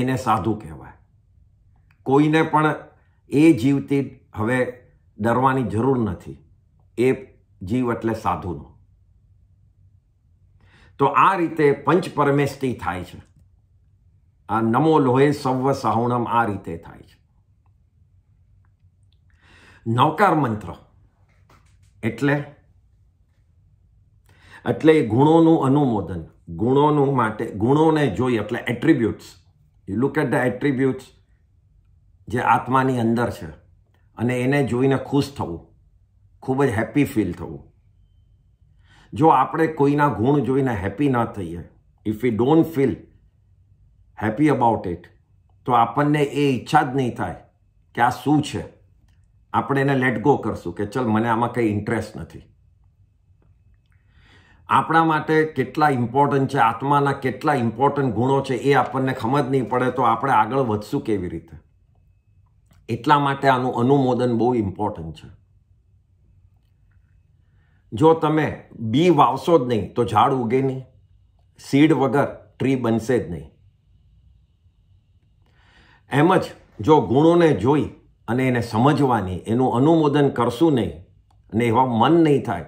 એને સાધુ કહેવાય કોઈને પણ એ જીવતી હવે ડરવાની જરૂર નથી એ જીવ એટલે સાધુનો તો આ રીતે પંચ પરમેષ્ટિ થાય છે આ નમો લોહે સવ સહુણમ આ રીતે થાય છે નવકાર મંત્ર એટલે એટલે ગુણોનું અનુમોદન ગુણોનું માટે ગુણોને જોઈ એટલે attributes you look at the attributes જે આત્માની અંદર છે અને એને જોઈને ખુશ થવું ખૂબ જ હેપી ફીલ થવું જો આપણે કોઈના ગુણ જોઈને હેપી ના થઈએ if you don't feel happy about it તો આપણને એ ઈચ્છા જ નહીં થાય કે આ શું છે આપણે એને લેટ ગો કરશું કે ચલ મને આમાં કંઈ ઇન્ટરેસ્ટ નથી આપણા માટે કેટલા ઇમ્પોર્ટન્ટ છે આત્માના કેટલા ઇમ્પોર્ટન્ટ ગુણો છે એ આપણને ખબર નહીં પડે તો આપણે આગળ વધશું કેવી રીતે એટલા માટે આનું અનુમોદન બહુ ઇમ્પોર્ટન્ટ છે જો તમે બી વાવશો જ નહીં તો ઝાડ ઉગે નહીં સીડ વગર ટ્રી બનશે જ નહીં એમ જ જો ગુણોને જોઈ અને એને સમજવાની એનું અનુમોદન કરશું નહીં અને એવા મન નહીં થાય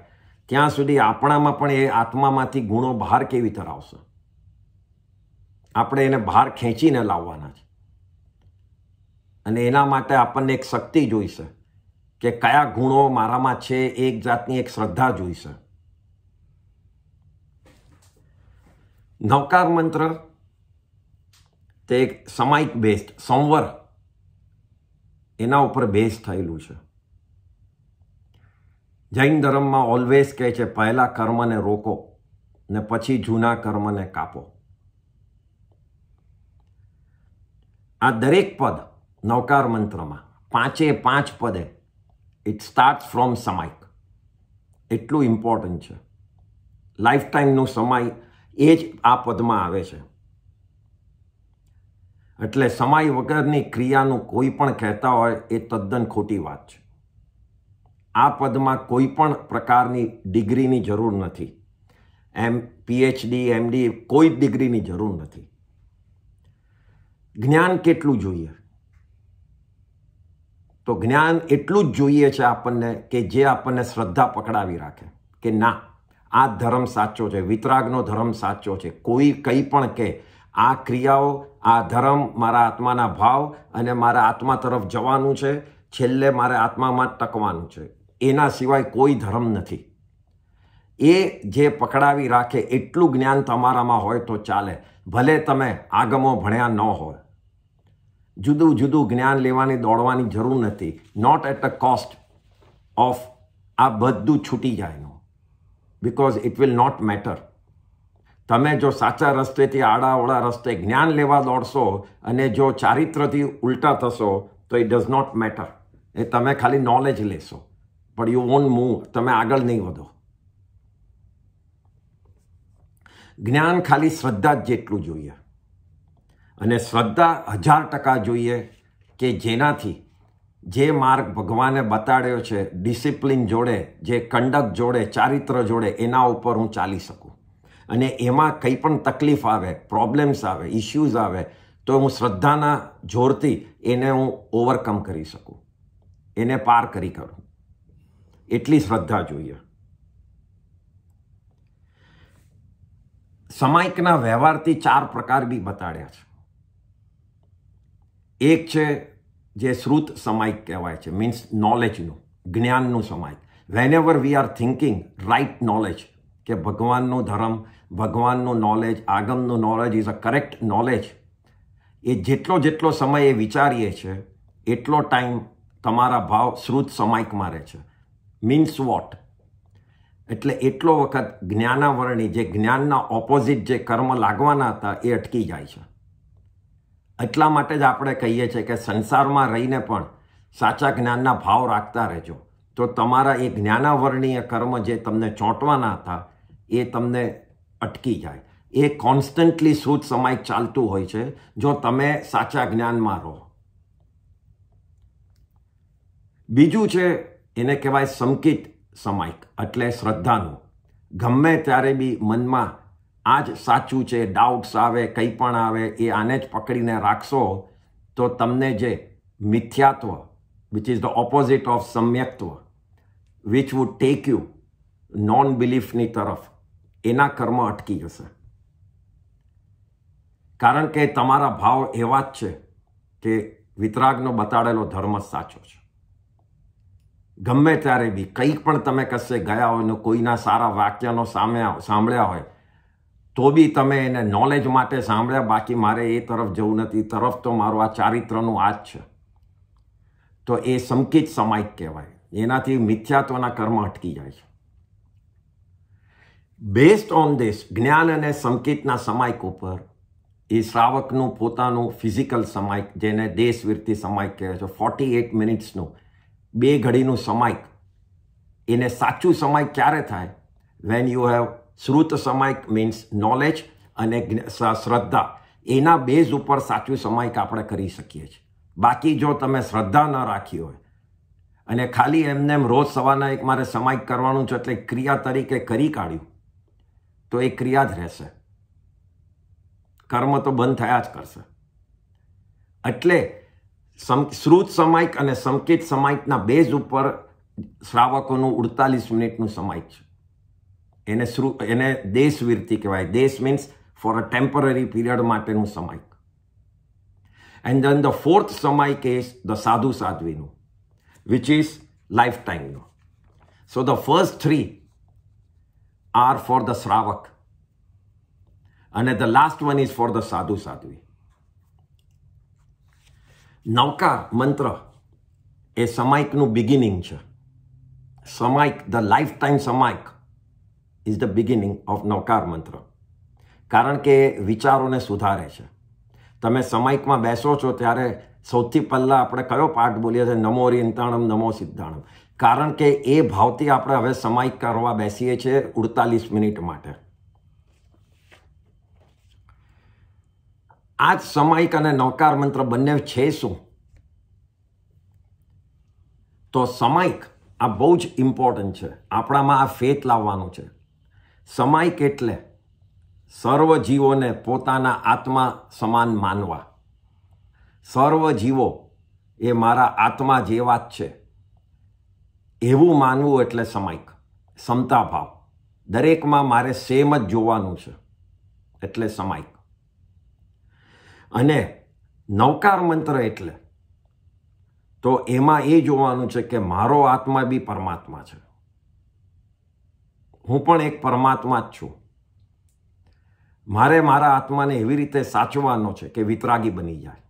ત્યાં સુધી આપણામાં પણ એ આત્મામાંથી ગુણો બહાર કેવી તરહ આવશે આપણે એને બહાર ખેંચીને લાવવાના છે અને એના માટે આપણને એક શક્તિ જોઈશે કે કયા ગુણો મારામાં છે એક જાતની એક શ્રદ્ધા જોઈશે નવકાર મંત્ર તે એક સમાયિક બેસ્ટ સંવર એના ઉપર બેસ થયેલું છે જૈન ધર્મમાં ઓલવેઝ કહે છે પહેલાં કર્મને રોકો ને પછી જૂના કર્મને કાપો આ દરેક પદ નવકાર મંત્રમાં પાંચે પાંચ પદે ઇટ સ્ટાર્ટ ફ્રોમ સમાય એટલું ઇમ્પોર્ટન્ટ છે લાઈફ ટાઈમનો સમય એ જ આ પદમાં આવે છે એટલે સમય વગરની ક્રિયાનું કોઈ પણ કહેતા હોય એ તદ્દન ખોટી વાત છે આ પદમાં કોઈ પણ પ્રકારની ડિગ્રીની જરૂર નથી એમ પીએચડી એમડી કોઈ જ ડિગ્રીની જરૂર નથી જ્ઞાન કેટલું જોઈએ તો જ્ઞાન એટલું જ જોઈએ છે આપણને કે જે આપણને શ્રદ્ધા પકડાવી રાખે કે ના આ ધર્મ સાચો છે વિતરાગનો ધર્મ સાચો છે કોઈ કંઈ પણ કે આ ક્રિયાઓ આ ધર્મ મારા આત્માના ભાવ અને મારા આત્મા તરફ જવાનું છે છેલ્લે મારે આત્મામાં ટકવાનું છે એના સિવાય કોઈ ધર્મ નથી એ જે પકડાવી રાખે એટલું જ્ઞાન તમારામાં હોય તો ચાલે ભલે તમે આગમો ભણ્યા ન હોય જુદું જુદું જ્ઞાન લેવાની દોડવાની જરૂર નથી not at the cost of આ બધું છૂટી જાય એનું because it will not matter તમે જો સાચા રસ્તેથી આડાવળા રસ્તે જ્ઞાન લેવા દોડશો અને જો ચારિત્રથી ઉલટા થશો તો ઇટ ડઝ નોટ મેટર એ તમે ખાલી નોલેજ લેશો પણ યુ ઓન મૂવ તમે આગળ નહીં વધો જ્ઞાન ખાલી શ્રદ્ધા જ જેટલું જોઈએ અને શ્રદ્ધા હજાર ટકા જોઈએ કે જેનાથી જે માર્ગ ભગવાને બતાડ્યો છે ડિસિપ્લિન જોડે જે કંડક જોડે ચારિત્ર જોડે એના ઉપર હું ચાલી શકું અને એમાં કંઈ પણ તકલીફ આવે પ્રોબ્લેમ્સ આવે ઇશ્યુઝ આવે તો હું શ્રદ્ધાના જોરથી એને હું ઓવરકમ કરી શકું એને પાર કરી કરું એટલી શ્રદ્ધા જોઈએ સમાયિકના વ્યવહારથી ચાર પ્રકાર બી બતાડ્યા છે એક છે જે શ્રુત સમાયિક કહેવાય છે મીન્સ નોલેજનું જ્ઞાનનું સમાયિક whenever we are thinking right knowledge કે ભગવાનનું ધર્મ ભગવાનનું નોલેજ આગમનું knowledge is a correct knowledge એ જેટલો જેટલો સમય એ વિચારીએ છીએ એટલો ટાઈમ તમારા ભાવ શ્રુત સમાયિકમાં રહે છે મીન્સ વોટ એટલે એટલો વખત જ્ઞાનાવરણી જે જ્ઞાનના ઓપોઝિટ જે કર્મ લાગવાના હતા એ અટકી જાય છે એટલા માટે જ આપણે કહીએ છીએ કે સંસારમાં રહીને પણ સાચા જ્ઞાનના ભાવ રાખતા રહેજો તો તમારા એ જ્ઞાનાવરણીય કર્મ જે તમને ચોંટવાના હતા એ તમને અટકી જાય એ કોન્સ્ટન્ટલી શુદ્ધ સમાય ચાલતું હોય છે જો તમે સાચા જ્ઞાનમાં રહો બીજું છે એને કહેવાય સમકિત સમાયક એટલે શ્રદ્ધાનું ગમે ત્યારે બી મનમાં આ જ સાચું છે ડાઉટ્સ આવે કંઈ પણ આવે એ આને જ પકડીને રાખશો તો તમને જે મિથ્યાત્વ which is the opposite of સમ્યક્ત્વ which would take you non બિલીફની તરફ એના કર્મ અટકી જશે કારણ કે તમારા ભાવ એવા જ છે કે વિતરાગનો બતાડેલો ધર્મ સાચો છે ગમે ત્યારે બી કંઈક પણ તમે કશે ગયા હોય ને કોઈના સારા વાક્યનો સામે સાંભળ્યા હોય તો બી તમે એને નોલેજ માટે સાંભળ્યા બાકી મારે એ તરફ જવું નથી તરફ તો મારું આ ચારિત્રનું આ જ છે તો એ સંકિત સમાયિક કહેવાય એનાથી મિથ્યાત્વના કર્મ અટકી જાય છે બેસ્ડ ઓન ધીસ જ્ઞાન અને સંકિતના સમાયિક ઉપર એ શ્રાવકનું પોતાનું ફિઝિકલ સમાયિક જેને દેશવીરતી સમાયિક કહેવાય છે ફોર્ટી એટ મિનિટ્સનું બે ઘડીનું સમાયિક એને સાચું સમાયિક ક્યારે થાય વેન યુ હેવ શ્રુત સમાયિક મીન્સ નોલેજ અને શ્રદ્ધા એના બેઝ ઉપર સાચું સમાયિક આપણે કરી શકીએ છીએ બાકી જો તમે શ્રદ્ધા ન રાખી હોય અને ખાલી એમને એમ રોજ સવારના એક મારે સમાયિક કરવાનું છે એટલે ક્રિયા તરીકે કરી કાઢ્યું તો એ ક્રિયા જ રહેશે કર્મ તો બંધ થયા જ કરશે એટલે શ્રુત સમાયિક અને સંકેત સમાયિકના બેઝ ઉપર શ્રાવકોનું ઉડતાલીસ મિનિટનું સમાયિક છે એને શ્રુ એને દેશવીરતી કહેવાય દેશ means for a temporary period માટેનું સમાય એન્ડ ધેન ધ ફોર્થ સમાયિક ઇઝ ધ સાધુ સાધ્વીનું વિચ ઇઝ લાઈફ ટાઈમનું so the first three are for the shravak અને the last one is for the sadhu sadhvi Navkar મંત્ર એ સમાયિકનું બિગિનિંગ છે સમાયિક ધ લાઈફ ટાઈમ સમાયિક is the beginning of Navkar mantra કારણ કે વિચારોને સુધારે છે તમે સમાયિકમાં બેસો છો ત્યારે સૌથી પહેલાં આપણે કયો પાઠ બોલીએ છીએ નમો રિંતાણમ નમો સિદ્ધાણમ કારણ કે એ ભાવથી આપણે હવે સમાયિક કરવા બેસીએ છીએ ઉડતાલીસ મિનિટ માટે આ જ સમાયિક અને નવકાર મંત્ર બંને છે શું તો સમાયિક આ બહુ જ ઇમ્પોર્ટન્ટ છે આપણામાં આ ફેથ લાવવાનું છે સમાયિક એટલે સર્વજીવોને પોતાના આત્મા સમાન માનવા સર્વ જીવો એ મારા આત્મા જેવા જ છે એવું માનવું એટલે સમાયિક સમતાભાવ દરેકમાં મારે સેમ જ જોવાનું છે એટલે સમાયિક અને નવકાર મંત્ર એટલે તો એમાં એ જોવાનું છે કે મારો આત્મા બી પરમાત્મા છે હું પણ એક પરમાત્મા જ છું મારે મારા આત્માને એવી રીતે સાચવાનો છે કે વિતરાગી બની જાય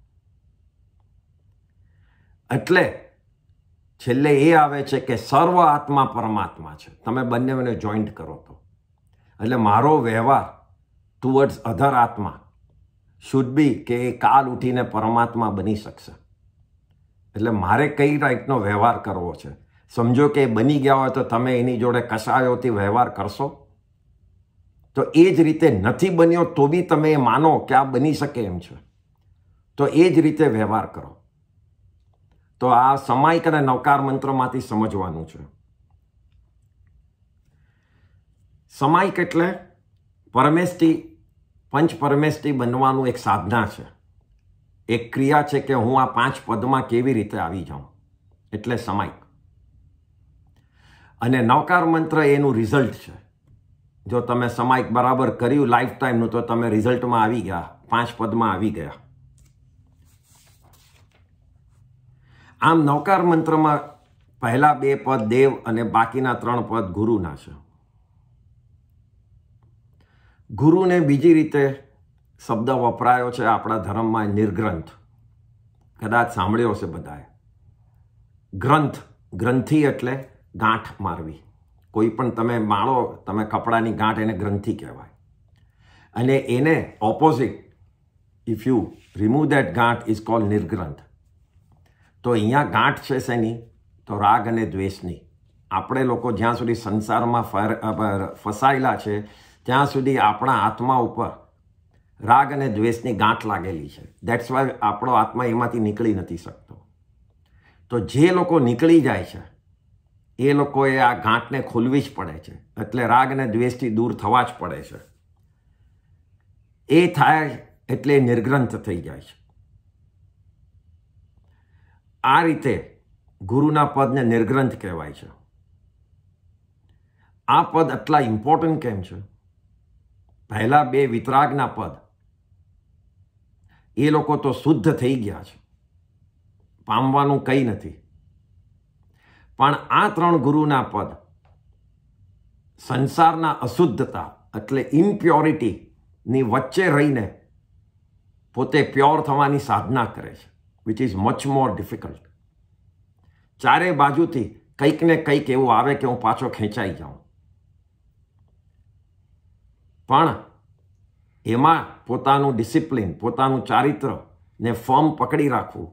એટલે છેલ્લે એ આવે છે કે સર્વ આત્મા પરમાત્મા છે તમે બંનેને જોઈન્ટ કરો તો એટલે મારો વ્યવહાર ટુવર્ડ્સ અધર આત્મા શુડ બી કે એ કાલ ઉઠીને પરમાત્મા બની શકશે એટલે મારે કઈ રાઈટનો વ્યવહાર કરવો છે સમજો કે બની ગયા હોય તો તમે એની જોડે કસાયોથી વ્યવહાર કરશો તો એ જ રીતે નથી બન્યો તો બી તમે એ માનો કે આ બની શકે એમ છે તો એ જ રીતે વ્યવહાર કરો તો આ સમાયિક અને નવકાર મંત્રમાંથી સમજવાનું છે સમાયિક એટલે પરમેષ્ટિ પંચ પરમેષ્ટિ બનવાનું એક સાધના છે એક ક્રિયા છે કે હું આ પાંચ પદમાં કેવી રીતે આવી જાઉં એટલે સમાયિક અને નવકાર મંત્ર એનું રિઝલ્ટ છે જો તમે સમાયિક બરાબર કર્યું લાઈફ ટાઈમનું તો તમે રિઝલ્ટમાં આવી ગયા પાંચ પદમાં આવી ગયા આમ નવકાર મંત્રમાં પહેલા બે પદ દેવ અને બાકીના ત્રણ પદ ગુરુના છે ગુરુને બીજી રીતે શબ્દ વપરાયો છે આપણા ધર્મમાં નિર્ગ્રંથ કદાચ સાંભળ્યો છે બધાએ ગ્રંથ ગ્રંથિ એટલે ગાંઠ મારવી કોઈ પણ તમે માણો તમે કપડાની ગાંઠ એને ગ્રંથિ કહેવાય અને એને opposite if you remove that ganth is call nirgranth તો અહીંયા ગાંઠ છે શેની તો રાગ અને દ્વેષની આપણે લોકો જ્યાં સુધી સંસારમાં ફર ફસાયેલા છે ત્યાં સુધી આપણા આત્મા ઉપર રાગ અને દ્વેષની ગાંઠ લાગેલી છે દેટ્સ વાય આપણો આત્મા એમાંથી નીકળી નથી શકતો તો જે લોકો નીકળી જાય છે એ લોકોએ આ ગાંઠને ખોલવી જ પડે છે એટલે રાગ અને દ્વેષથી દૂર થવા જ પડે છે એ થાય એટલે નિર્ગ્રંથ થઈ જાય છે આ રીતે ગુરુના પદને નિર્ગ્રંથ કહેવાય છે આ પદ આટલા ઇમ્પોર્ટન્ટ કેમ છે પહેલાં બે વિતરાગના પદ એ લોકો તો શુદ્ધ થઈ ગયા છે પામવાનું કંઈ નથી પણ આ ત્રણ ગુરુના પદ સંસારના અશુદ્ધતા એટલે ઇમ્પ્યોરિટીની વચ્ચે રહીને પોતે પ્યોર થવાની સાધના કરે છે which is much more difficult ચારે બાજુથી કંઈક ને કંઈક એવું આવે કે હું પાછો ખેંચાઈ જાઉં પણ એમાં પોતાનું ડિસિપ્લિન પોતાનું ચારિત્ર ને ફર્મ પકડી રાખવું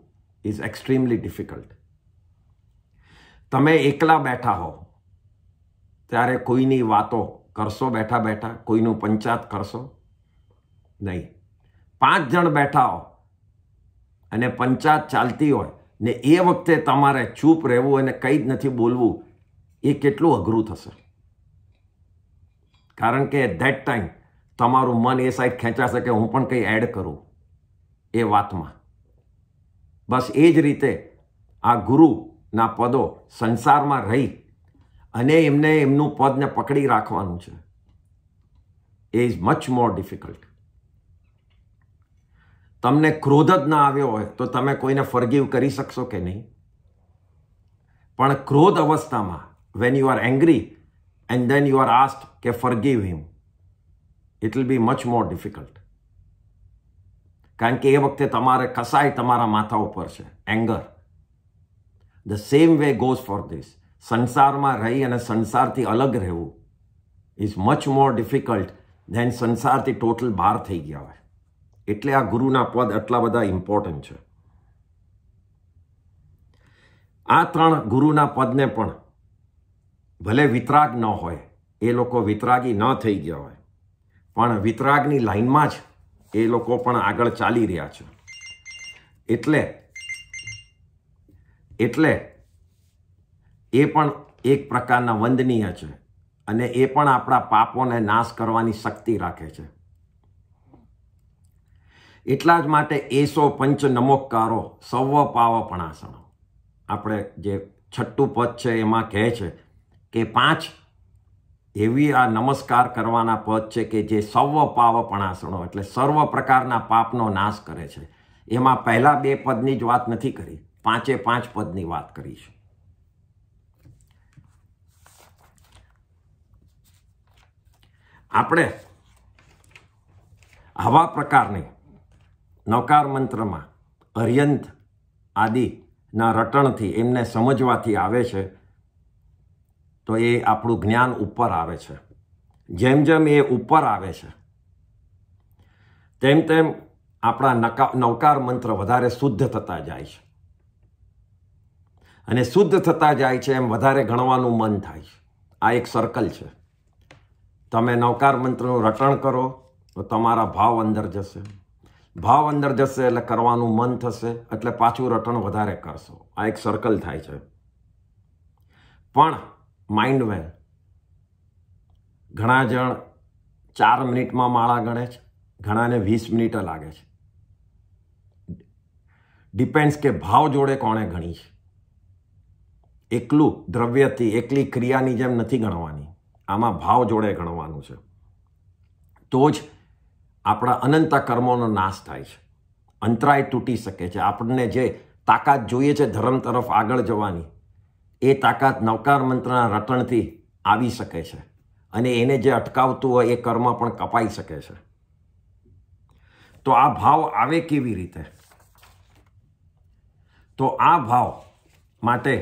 ઇઝ એક્સ્ટ્રીમલી ડિફિકલ્ટ તમે એકલા બેઠા હો ત્યારે કોઈની વાતો કરશો બેઠા બેઠા કોઈનું પંચાત કરશો નહીં પાંચ જણ બેઠા હો અને પંચાત ચાલતી હોય ને એ વખતે તમારે ચૂપ રહેવું અને કંઈ જ નથી બોલવું એ કેટલું અઘરું થશે કારણ કે ધેટ ટાઈમ તમારું મન એ સાઈડ ખેંચાશે કે હું પણ કંઈ એડ કરું એ વાતમાં બસ એ જ રીતે આ ગુરુ ના પદો સંસારમાં રહી અને એમને એમનું પદને પકડી રાખવાનું છે એ ઇઝ મચ મોર ડિફિકલ્ટ તમને ક્રોધ જ ના આવ્યો હોય તો તમે કોઈને ફર્ગીવ કરી શકશો કે નહીં પણ ક્રોધ અવસ્થામાં when you are angry and then you are asked કે forgive him it will be much more difficult કારણ કે એ વખતે તમારે કસાય તમારા માથા ઉપર છે anger the same way goes for this સંસારમાં રહી અને સંસારથી અલગ રહેવું is much more difficult than સંસારથી ટોટલ બહાર થઈ ગયા હોય એટલે આ ગુરુના પદ આટલા બધા ઇમ્પોર્ટન્ટ છે આ ત્રણ ગુરુના પદને પણ ભલે વિતરાગ ન હોય એ લોકો વિતરાગી ન થઈ ગયા હોય પણ વિતરાગની લાઈનમાં જ એ લોકો પણ આગળ ચાલી રહ્યા છે એટલે એટલે એ પણ એક પ્રકારના વંદનીય છે અને એ પણ આપણા પાપોને નાશ કરવાની શક્તિ રાખે છે એટલા જ માટે એસો પંચ નમોકારો સવ પાવપણાસણો આપણે જે છઠ્ઠું પદ છે એમાં કહે છે કે પાંચ એવી આ નમસ્કાર કરવાના પદ છે કે જે સવ પાવપણાસણો એટલે સર્વ પ્રકારના પાપનો નાશ કરે છે એમાં પહેલાં બે પદની જ વાત નથી કરી પાંચે પાંચ પદની વાત કરી આપણે આવા પ્રકારની નવકાર મંત્રમાં અર્યંત આદિના રટણથી એમને સમજવાથી આવે છે તો એ આપણું જ્ઞાન ઉપર આવે છે જેમ જેમ એ ઉપર આવે છે તેમ તેમ આપણા નકા નવકાર મંત્ર વધારે શુદ્ધ થતા જાય છે અને શુદ્ધ થતા જાય છે એમ વધારે ગણવાનું મન થાય છે આ એક સર્કલ છે તમે નવકાર મંત્રનું રટણ કરો તો તમારા ભાવ અંદર જશે ભાવ અંદર જશે એટલે કરવાનું મન થશે એટલે પાછું રટણ વધારે કરશો આ એક સર્કલ થાય છે પણ માઇન્ડ વેલ ઘણા જણ ચાર મિનિટમાં માળા ગણે છે ઘણાને વીસ મિનિટ લાગે છે ડિપેન્ડ્સ કે ભાવ જોડે કોણે ગણી છે એકલું દ્રવ્યથી એકલી ક્રિયાની જેમ નથી ગણવાની આમાં ભાવ જોડે ગણવાનું છે તો જ આપણા અનંત કર્મોનો નાશ થાય છે અંતરાય તૂટી શકે છે આપણને જે તાકાત જોઈએ છે ધર્મ તરફ આગળ જવાની એ તાકાત નવકાર મંત્રના રટણથી આવી શકે છે અને એને જે અટકાવતું હોય એ કર્મ પણ કપાઈ શકે છે તો આ ભાવ આવે કેવી રીતે તો આ ભાવ માટે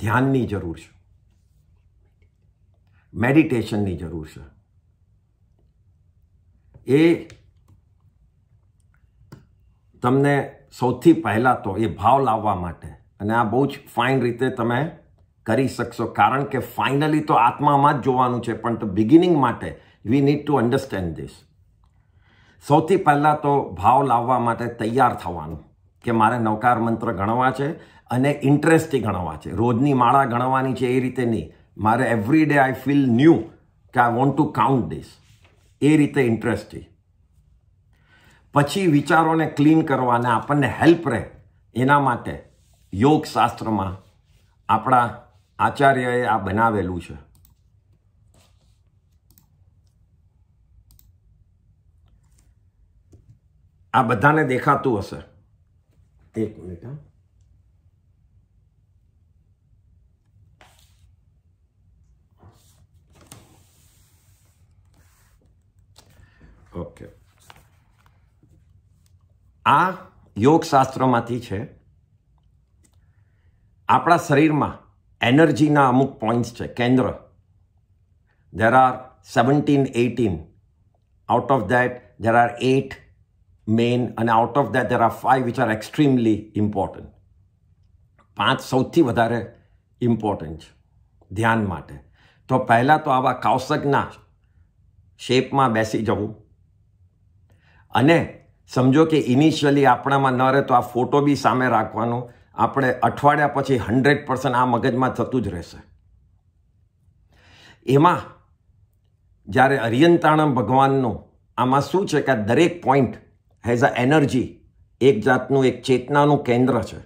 ધ્યાનની જરૂર છે મેડિટેશનની જરૂર છે એ તમને સૌથી પહેલાં તો એ ભાવ લાવવા માટે અને આ બહુ જ ફાઇન રીતે તમે કરી શકશો કારણ કે ફાઇનલી તો આત્મામાં જ જોવાનું છે પણ તો બિગિનિંગ માટે we need to understand this સૌથી પહેલાં તો ભાવ લાવવા માટે તૈયાર થવાનું કે મારે નવકાર મંત્ર ગણવા છે અને ઇન્ટરેસ્ટી ગણવા છે રોજની માળા ગણવાની છે એ રીતે નહીં મારે every day I feel new કે I want to count this એ રીતે ઇન્ટરેસ્ટી પછી વિચારોને ક્લીન કરવાને આપણને હેલ્પ રહે એના માટે યોગ શાસ્ત્રમાં આપણા આચાર્યએ આ બનાવેલું છે આ બધાને દેખાતું હશે એક મિનિટ હા આ યોગશાસ્ત્રમાંથી છે આપણા શરીરમાં એનર્જીના અમુક પોઈન્ટ્સ છે કેન્દ્ર there are seventeen eighteen out of that there are eight main અને out of that there are five which are extremely important પાંચ સૌથી વધારે ઇમ્પોર્ટન્ટ છે ધ્યાન માટે તો પહેલાં તો આવા કાવસકના શેપમાં બેસી જવું અને સમજો કે ઇનિશિયલી આપણામાં ન રહે તો આ ફોટો બી સામે રાખવાનો આપણે અઠવાડિયા પછી હંડ્રેડ પર્સન્ટ આ મગજમાં થતું જ રહેશે એમાં જ્યારે અરિયંતાણમ ભગવાનનું આમાં શું છે કે આ દરેક પોઈન્ટ હેઝ અ એનર્જી એક જાતનું એક ચેતનાનું કેન્દ્ર છે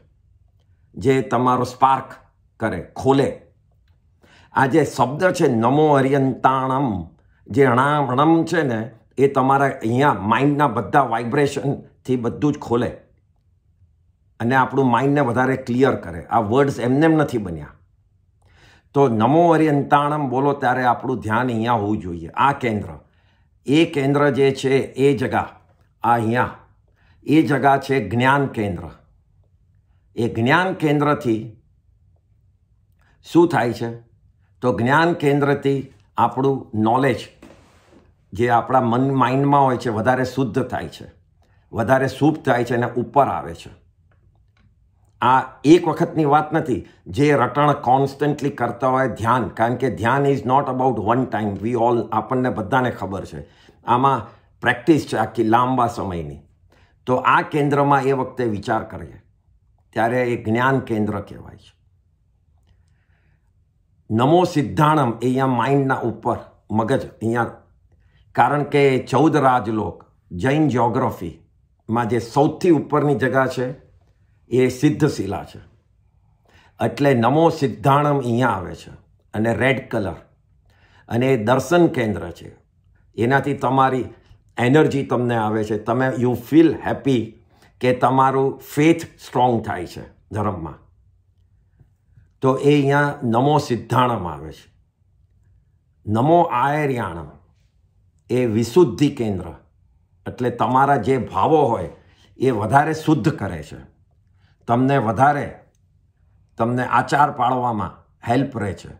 જે તમારો સ્પાર્ક કરે ખોલે આ જે શબ્દ છે નમો અરિયંતાણમ જે અણામણમ છે ને એ તમારા અહીંયા માઇન્ડના બધા વાઇબ્રેશનથી બધું જ ખોલે અને આપણું માઇન્ડને વધારે ક્લિયર કરે આ વર્ડ્સ એમનેમ નથી બન્યા તો નમો અરિયંતાણમ બોલો ત્યારે આપણું ધ્યાન અહીંયા હોવું જોઈએ આ કેન્દ્ર એ કેન્દ્ર જે છે એ જગા આ અહીંયા એ જગા છે જ્ઞાન કેન્દ્ર એ જ્ઞાન કેન્દ્રથી શું થાય છે તો જ્ઞાન કેન્દ્રથી આપણું નોલેજ જે આપણા મન માઇન્ડમાં હોય છે વધારે શુદ્ધ થાય છે વધારે શુભ થાય છે અને ઉપર આવે છે આ એક વખતની વાત નથી જે રટણ કોન્સ્ટન્ટલી કરતા હોય ધ્યાન કારણ કે ધ્યાન is not about one time we all આપણને બધાને ખબર છે આમાં પ્રેક્ટિસ છે આખી લાંબા સમયની તો આ કેન્દ્રમાં એ વખતે વિચાર કરીએ ત્યારે એ જ્ઞાન કેન્દ્ર કહેવાય છે નમો સિદ્ધાણમ એ અહીંયા માઇન્ડના ઉપર મગજ અહીંયા કારણ કે ચૌદ રાજલોક જૈન જ્યોગ્રાફીમાં જે સૌથી ઉપરની જગા છે એ સિદ્ધશિલા છે એટલે નમો સિદ્ધાણમ અહીંયા આવે છે અને રેડ કલર અને એ દર્શન કેન્દ્ર છે એનાથી તમારી એનર્જી તમને આવે છે તમે યુ ફીલ હેપી કે તમારું ફેથ સ્ટ્રોંગ થાય છે ધર્મમાં તો એ અહીંયા નમો સિદ્ધાણમ આવે છે નમો આયર્યાણમ એ વિશુદ્ધિ કેન્દ્ર એટલે તમારા જે ભાવો હોય એ વધારે શુદ્ધ કરે છે તમને વધારે તમને આચાર પાળવામાં હેલ્પ રહે છે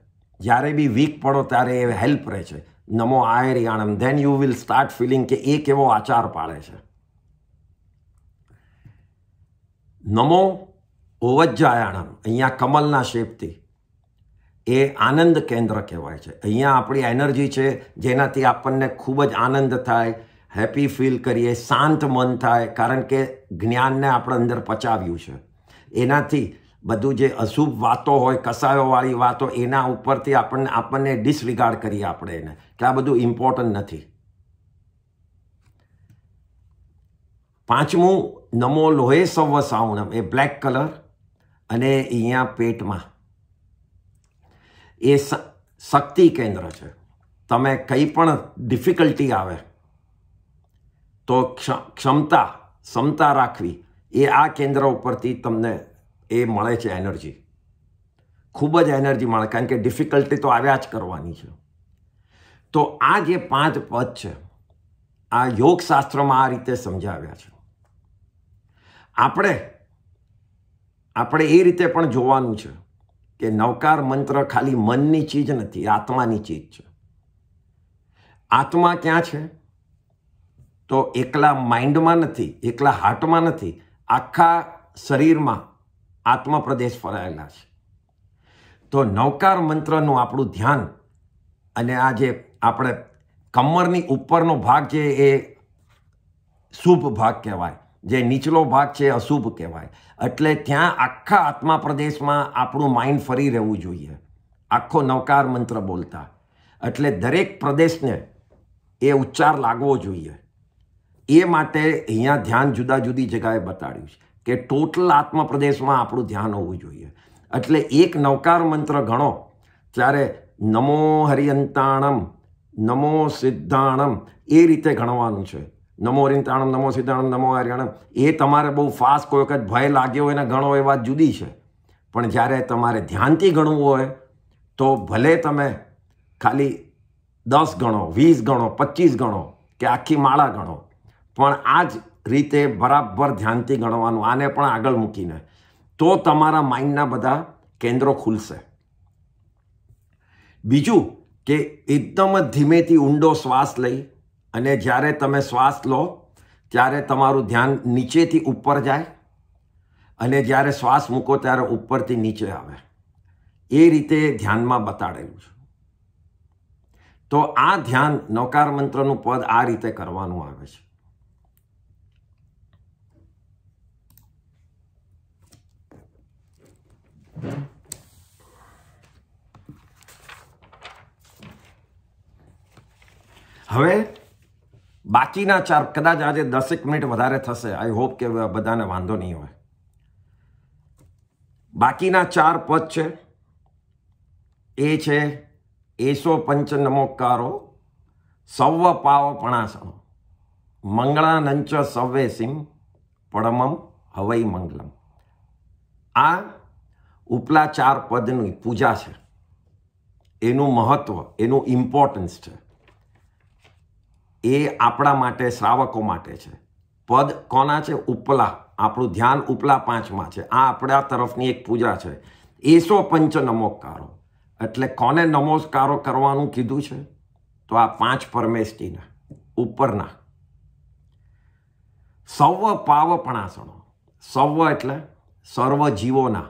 જ્યારે બી વીક પડો ત્યારે એ હેલ્પ રહે છે નમો આયરી આણંદ then you will start feeling કે એ કેવો આચાર પાળે છે નમો ઓવજ્જાયાણમ અહીંયા કમલના શેપથી એ આનંદ કેન્દ્ર કહેવાય છે અહીંયા આપણી એનર્જી છે જેનાથી આપણને ખૂબ જ આનંદ થાય હેપી ફીલ કરીએ શાંત મન થાય કારણ કે જ્ઞાનને આપણે અંદર પચાવ્યું છે એનાથી બધું જે અશુભ વાતો હોય કસાયોવાળી વાતો એના ઉપરથી આપણને આપણને ડિસરિગાર્ડ કરીએ આપણે એને કે આ બધું ઇમ્પોર્ટન્ટ નથી પાંચમું નમો લોહે સવ્વ સાઉણમ એ બ્લેક કલર અને અહીંયા પેટમાં એ શક્તિ કેન્દ્ર છે તમે કંઈ પણ ડિફિકલ્ટી આવે તો ક્ષમતા ક્ષમતા રાખવી એ આ કેન્દ્ર ઉપરથી તમને એ મળે છે એનર્જી ખૂબ જ એનર્જી મળે કારણ કે ડિફિકલ્ટી તો આવ્યા જ કરવાની છે તો આ જે પાંચ પદ છે આ યોગશાસ્ત્રમાં આ રીતે સમજાવ્યા છે આપણે આપણે એ રીતે પણ જોવાનું છે કે નવકાર મંત્ર ખાલી મનની ચીજ નથી આત્માની ચીજ છે આત્મા ક્યાં છે તો એકલા માઇન્ડમાં નથી એકલા હાર્ટમાં નથી આખા શરીરમાં આત્મા પ્રદેશ ફરાયેલા છે તો નવકાર મંત્રનું આપણું ધ્યાન અને આ જે આપણે કમરની ઉપરનો ભાગ છે એ શુભ ભાગ કહેવાય જે નીચલો ભાગ છે અશુભ કહેવાય એટલે ત્યાં આખા આત્મા પ્રદેશમાં આપણું માઇન્ડ ફરી રહેવું જોઈએ આખો નવકાર મંત્ર બોલતા એટલે દરેક પ્રદેશને એ ઉચ્ચાર લાગવો જોઈએ એ માટે અહીંયા ધ્યાન જુદા જુદી જગાએ બતાડ્યું છે કે ટોટલ આત્મ પ્રદેશમાં આપણું ધ્યાન હોવું જોઈએ એટલે એક નવકાર મંત્ર ગણો ત્યારે નમો હરિયંતાણમ નમો સિદ્ધાણમ એ રીતે ગણવાનું છે નમો રીંતાણમ નમો સીતાણમ નમો આર્યાણમ એ તમારે બહુ ફાસ્ટ કોઈ વખત ભય લાગ્યો હોય ને ગણો એ વાત જુદી છે પણ જ્યારે તમારે ધ્યાનથી ગણવું હોય તો ભલે તમે ખાલી દસ ગણો વીસ ગણો પચીસ ગણો કે આખી માળા ગણો પણ આ જ રીતે બરાબર ધ્યાનથી ગણવાનું આને પણ આગળ મૂકીને તો તમારા માઇન્ડના બધા કેન્દ્રો ખુલશે બીજું કે એકદમ ધીમેથી ઊંડો શ્વાસ લઈ અને જ્યારે તમે શ્વાસ લો ત્યારે તમારું ધ્યાન નીચેથી ઉપર જાય અને જ્યારે શ્વાસ મૂકો ત્યારે ઉપરથી નીચે આવે એ રીતે ધ્યાનમાં બતાડેલું છે તો આ ધ્યાન નૌકાર મંત્રનું પદ આ રીતે કરવાનું આવે છે હવે બાકીના ચાર કદાચ આજે દસેક મિનિટ વધારે થશે આઈ હોપ કે બધાને વાંધો નહીં હોય બાકીના ચાર પદ છે એ છે એસો પંચ નમોકારો સવ પાવ પણાસમ મંગળાનંચ સવેસિમ પડમમ હવૈ મંગલમ આ ઉપલા ચાર પદની પૂજા છે એનું મહત્ત્વ એનું ઇમ્પોર્ટન્સ છે એ આપણા માટે શ્રાવકો માટે છે પદ કોના છે ઉપલા આપણું ધ્યાન ઉપલા પાંચમાં છે આ આપણા તરફની એક પૂજા છે એસો પંચ નમોકારો એટલે કોને નમોસ્કારો કરવાનું કીધું છે તો આ પાંચ પરમેષ્ઠીના ઉપરના સર્વ પાવપણાસણો સર્વ એટલે સર્વ જીવોના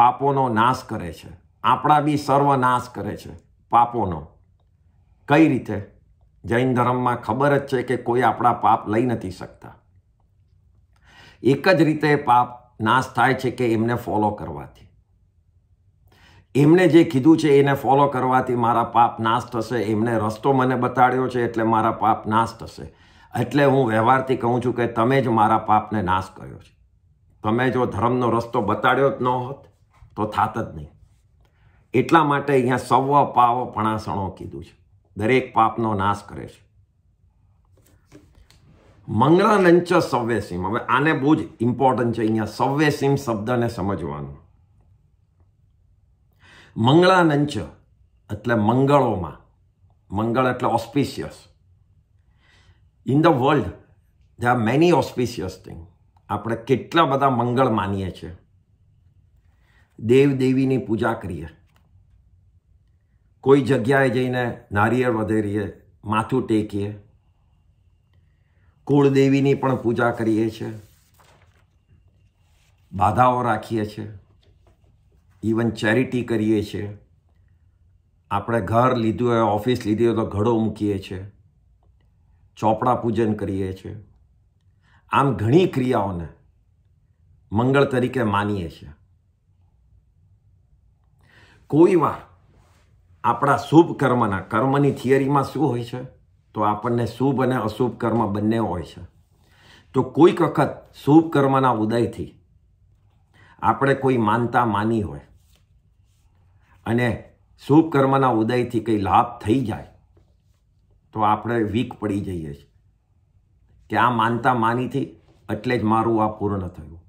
પાપોનો નાશ કરે છે આપણા બી સર્વનાશ કરે છે પાપોનો કઈ રીતે જૈન ધર્મમાં ખબર જ છે કે કોઈ આપણા પાપ લઈ નથી શકતા એક જ રીતે પાપ નાશ થાય છે કે એમને ફોલો કરવાથી એમણે જે કીધું છે એને ફોલો કરવાથી મારા પાપ નાશ થશે એમને રસ્તો મને બતાડ્યો છે એટલે મારા પાપ નાશ થશે એટલે હું વ્યવહારથી કહું છું કે તમે જ મારા પાપને નાશ કર્યો છે તમે જો ધર્મનો રસ્તો બતાડ્યો જ ન હોત તો થાત જ નહીં એટલા માટે અહીંયા સવ પાવ પણાસણો કીધું છે દરેક પાપનો નાશ કરે છે મંગળાનંચ સવ્યસીમ હવે આને બહુ જ ઇમ્પોર્ટન્ટ છે અહીંયા સવ્યસીમ શબ્દને સમજવાનું મંગળાનંચ એટલે મંગળોમાં મંગળ એટલે auspicious in the world there are many auspicious thing આપણે કેટલા બધા મંગળ માનીએ છીએ દેવ દેવીની પૂજા કરીએ કોઈ જગ્યાએ જઈને નારિયેળ વધેરીએ માથું ટેકીએ કુળદેવીની પણ પૂજા કરીએ છીએ બાધાઓ રાખીએ છીએ ઇવન ચેરિટી કરીએ છીએ આપણે ઘર લીધું હોય ઓફિસ લીધી હોય તો ઘડો મૂકીએ છીએ ચોપડા પૂજન કરીએ છીએ આમ ઘણી ક્રિયાઓને મંગળ તરીકે માનીએ છીએ કોઈ વાર આપણા શુભ કર્મના કર્મની થિયરીમાં શું હોય છે તો આપણને શુભ અને અશુભ કર્મ બંને હોય છે તો કોઈક વખત શુભ કર્મના ઉદયથી આપણે કોઈ માનતા માની હોય અને શુભ કર્મના ઉદયથી કંઈ લાભ થઈ જાય તો આપણે વીક પડી જઈએ છીએ કે આ માનતા માનીથી એટલે જ મારું આ પૂર્ણ થયું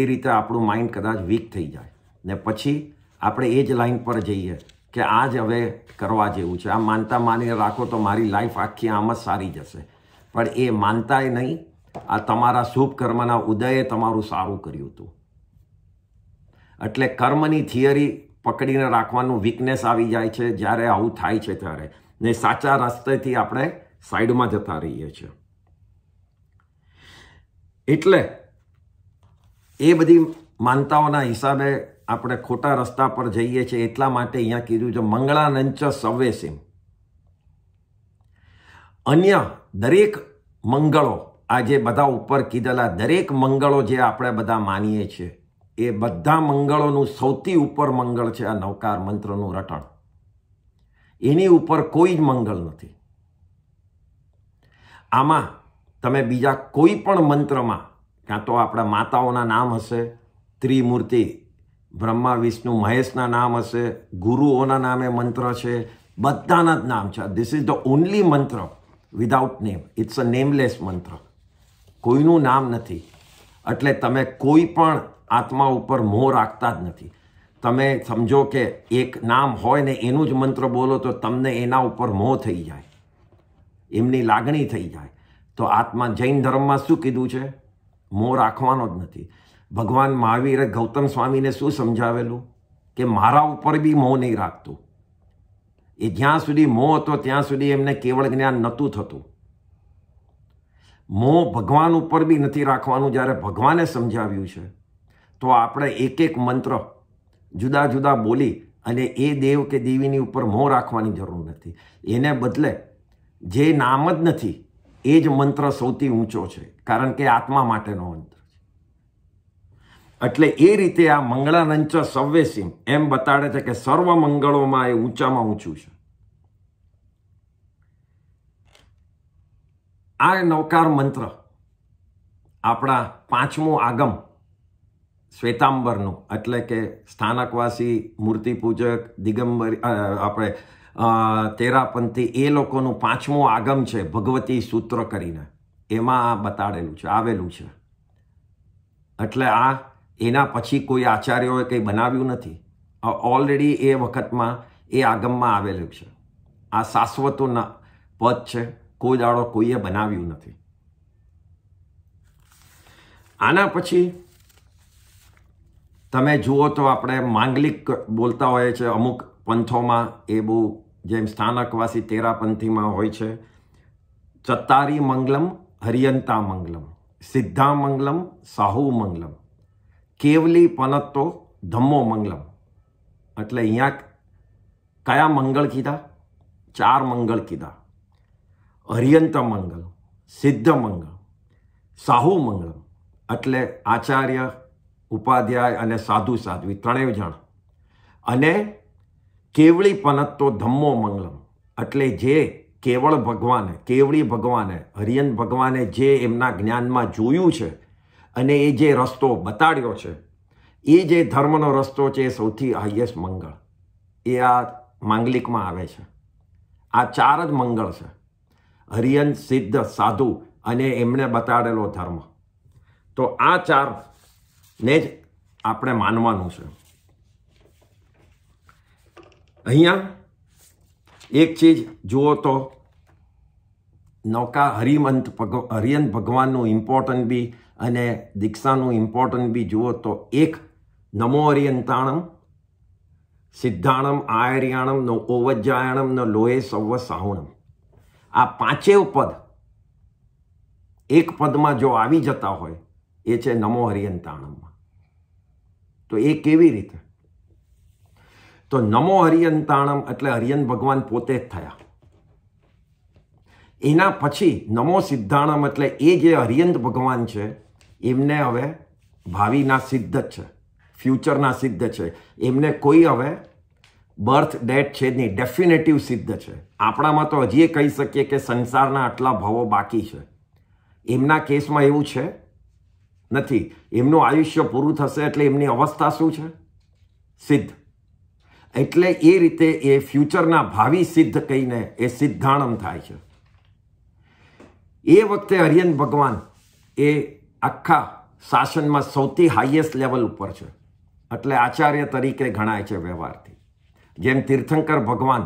એ રીતે આપણું માઇન્ડ કદાચ વીક થઈ જાય ને પછી આપણે એ જ લાઈન પર જઈએ કે આ જ હવે કરવા જેવું છે આ માનતા માની રાખો તો મારી લાઈફ આખી આમ જ સારી જશે પણ એ માનતાએ નહીં આ તમારા શુભ કર્મના ઉદયે તમારું સારું કર્યું હતું એટલે કર્મની થિયરી પકડીને રાખવાનું વીકનેસ આવી જાય છે જ્યારે આવું થાય છે ત્યારે ને સાચા રસ્તેથી આપણે સાઈડમાં જતા રહીએ છીએ એટલે એ બધી માનતાઓના હિસાબે આપણે ખોટા રસ્તા પર જઈએ છીએ એટલા માટે અહીંયા કીધું છે મંગળાનંચ સવેસીમ અન્ય દરેક મંગળો આ જે બધા ઉપર કીધેલા દરેક મંગળો જે આપણે બધા માનીએ છીએ એ બધા મંગળોનું સૌથી ઉપર મંગળ છે આ નવકાર મંત્રનું રટણ એની ઉપર કોઈ જ મંગળ નથી આમાં તમે બીજા કોઈ પણ મંત્રમાં કાં તો આપણા માતાઓના નામ હશે ત્રિમૂર્તિ બ્રહ્મા વિષ્ણુ મહેશના નામ હશે ગુરુઓના નામે મંત્ર છે બધાના જ નામ છે this is the only mantra without name it's a nameless mantra કોઈનું નામ નથી એટલે તમે કોઈ પણ આત્મા ઉપર મોહ રાખતા જ નથી તમે સમજો કે એક નામ હોય ને એનું જ મંત્ર બોલો તો તમને એના ઉપર મોં થઈ જાય એમની લાગણી થઈ જાય તો આત્મા જૈન ધર્મમાં શું કીધું છે મોહ રાખવાનો જ નથી ભગવાન મહાવીરે ગૌતમ સ્વામીને શું સમજાવેલું કે મારા ઉપર બી મોં નહીં રાખતું એ જ્યાં સુધી મોં હતો ત્યાં સુધી એમને કેવળ જ્ઞાન નહોતું થતું મોં ભગવાન ઉપર બી નથી રાખવાનું જ્યારે ભગવાને સમજાવ્યું છે તો આપણે એક એક મંત્ર જુદા જુદા બોલી અને એ દેવ કે દેવીની ઉપર મોં રાખવાની જરૂર નથી એને બદલે જે નામ જ નથી એ જ મંત્ર સૌથી ઊંચો છે કારણ કે આત્મા માટેનો મંત્ર એટલે એ રીતે આ મંગળાનંચ સવ્યસીમ એમ બતાડે છે કે સર્વ મંગળોમાં એ ઊંચામાં ઊંચું છે આ નવકાર મંત્ર આપણા પાંચમો આગમ શ્વેતાંબરનું એટલે કે સ્થાનકવાસી મૂર્તિપૂજક દિગંબર આપણે તેરાપંથી એ લોકોનું પાંચમું આગમ છે ભગવતી સૂત્ર કરીને એમાં આ બતાડેલું છે આવેલું છે એટલે આ એના પછી કોઈ આચાર્યોએ કંઈ બનાવ્યું નથી ઓલરેડી એ વખતમાં એ આગમમાં આવેલું છે આ શાશ્વતોના પદ છે કોઈ દાડો કોઈએ બનાવ્યું નથી આના પછી તમે જુઓ તો આપણે માંગલિક બોલતા હોઈએ છીએ અમુક પંથોમાં એ બહુ જેમ સ્થાનકવાસી તેરાપંથીમાં હોય છે ચત્તારી મંગલમ હરિયંતા મંગલમ સિદ્ધા મંગલમ સાહુ મંગલમ કેવલી પનત્તો ધમ્મો મંગલમ એટલે અહીંયા કયા મંગળ કીધા ચાર મંગળ કીધા હરિયંત મંગલ સિદ્ધ મંગળ સાહુ મંગળ એટલે આચાર્ય ઉપાધ્યાય અને સાધુ સાધ્વી ત્રણેય જણ અને કેવળી પનત્તો ધમ્મો મંગલમ એટલે જે કેવળ ભગવાને કેવળી ભગવાને હરિયન ભગવાને જે એમના જ્ઞાનમાં જોયું છે અને એ જે રસ્તો બતાડ્યો છે એ જે ધર્મનો રસ્તો છે એ સૌથી હાઈએસ્ટ મંગળ એ આ માંગલિકમાં આવે છે આ ચાર જ મંગળ છે હરિયન સિદ્ધ સાધુ અને એમણે બતાડેલો ધર્મ તો આ ચાર ને જ આપણે માનવાનું છે અહીંયા એક ચીજ જુઓ તો નૌકા હરિમંત હરિયંત ભગવાનનું ઇમ્પોર્ટન્ટ બી અને દીક્ષાનું ઇમ્પોર્ટન્ટ બી જુઓ તો એક નમો અરિયંતાણમ સિદ્ધાણમ આયર્યાણમ નો ઓવજ્જાયણમ નો લોહે સૌવ સાહુણમ આ પાંચેવ પદ એક પદમાં જો આવી જતા હોય એ છે નમો હરિયંતાણમમાં તો એ કેવી રીતે તો નમો હરિયંતાણમ એટલે હરિયન ભગવાન પોતે જ થયા એના પછી નમો સિદ્ધાણમ એટલે એ જે હરિયંત ભગવાન છે એમને હવે ભાવિના સિદ્ધ જ છે ફ્યુચરના સિદ્ધ છે એમને કોઈ હવે બર્થ ડેટ છે નહીં ડેફિનેટિવ સિદ્ધ છે આપણામાં તો હજી એ કહી શકીએ કે સંસારના આટલા ભાવો બાકી છે એમના કેસમાં એવું છે નથી એમનું આયુષ્ય પૂરું થશે એટલે એમની અવસ્થા શું છે સિદ્ધ એટલે એ રીતે એ ફ્યુચરના ભાવિ સિદ્ધ કહીને એ સિદ્ધાણમ થાય છે એ વખતે હરિયન ભગવાન એ આખા શાસનમાં સૌથી હાઈએસ્ટ લેવલ ઉપર છે એટલે આચાર્ય તરીકે ગણાય છે વ્યવહારથી જેમ તીર્થંકર ભગવાન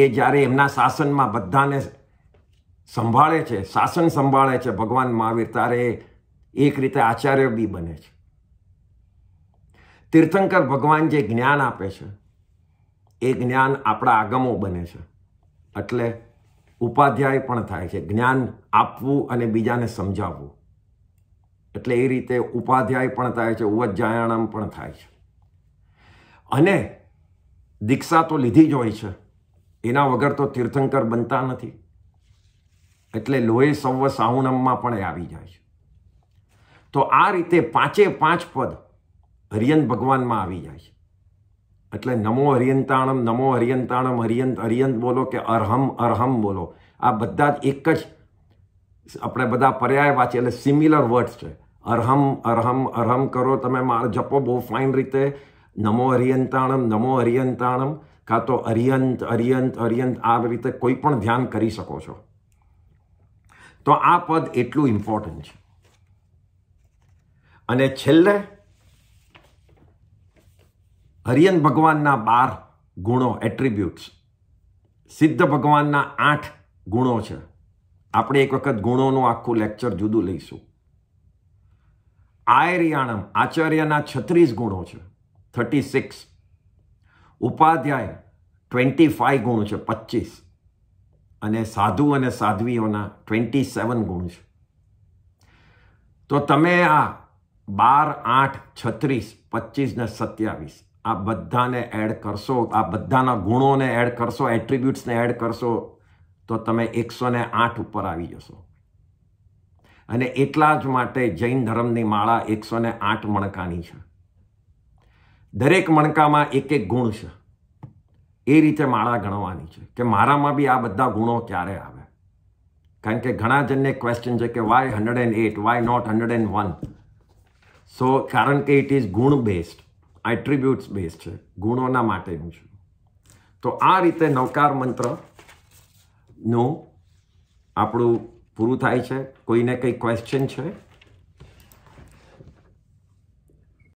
એ જ્યારે એમના શાસનમાં બધાને સંભાળે છે શાસન સંભાળે છે ભગવાન મહાવીર ત્યારે એક રીતે આચાર્ય બી બને છે તીર્થંકર ભગવાન જે જ્ઞાન આપે છે એ જ્ઞાન આપણા આગમો બને છે એટલે ઉપાધ્યાય પણ થાય છે જ્ઞાન આપવું અને બીજાને સમજાવવું એટલે એ રીતે ઉપાધ્યાય પણ થાય છે ઉવજ્જાયાણામ પણ થાય છે અને દીક્ષા તો લીધી જ હોય છે એના વગર તો તીર્થંકર બનતા નથી એટલે લોહે સૌવ સાહુણમમાં પણ આવી જાય છે તો આ રીતે પાંચે પાંચ પદ હરિયન ભગવાનમાં આવી જાય છે એટલે નમો હરિયંતાણમ નમો હરિયંતાણમ હરિયંત હરિયંત બોલો કે અરહમ અરહમ બોલો આ બધા જ એક જ આપણે બધા પર્યાય વાંચીએ એટલે સિમિલર વર્ડ્સ છે અરહમ અરહમ અરહમ કરો તમે માર જપો બહુ ફાઇન રીતે નમો હરિયંતાણમ નમો હરિયંતાણમ કાં તો અરિયંત અરિયંત અરિયંત આ રીતે કોઈ પણ ધ્યાન કરી શકો છો તો આ પદ એટલું ઇમ્પોર્ટન્ટ છે અને છેલ્લે હરિયન ભગવાનના બાર ગુણો એટ્રીબ્યુટ્સ સિદ્ધ ભગવાનના આઠ ગુણો છે આપણે એક વખત ગુણોનું આખું લેક્ચર જુદું લઈશું આયરિયાણમ આચાર્યના છત્રીસ ગુણો છે થર્ટી સિક્સ ઉપાધ્યાય ટ્વેન્ટી ફાઇવ ગુણ છે પચીસ અને સાધુ અને સાધ્વીઓના ટ્વેન્ટી સેવન ગુણ છે તો તમે આ બાર આઠ છત્રીસ પચીસ ને સત્યાવીસ આ બધાને એડ કરશો આ બધાના ગુણોને એડ કરશો એટ્રીબ્યુટ્સને એડ કરશો તો તમે એકસો ને આઠ ઉપર આવી જશો અને એટલા જ માટે જૈન ધર્મની માળા એકસો ને આઠ મણકાની છે દરેક મણકામાં એક એક ગુણ છે એ રીતે માળા ગણવાની છે કે મારામાં બી આ બધા ગુણો ક્યારે આવે કારણ કે ઘણા જણને ક્વેશ્ચન છે કે why hundred and eight why not hundred and one so કારણ કે it is guna based attributes based છે ગુણોના માટેનું છે તો આ રીતે નવકાર મંત્રનું આપણું પૂરું થાય છે કોઈને કંઈ ક્વેશ્ચન છે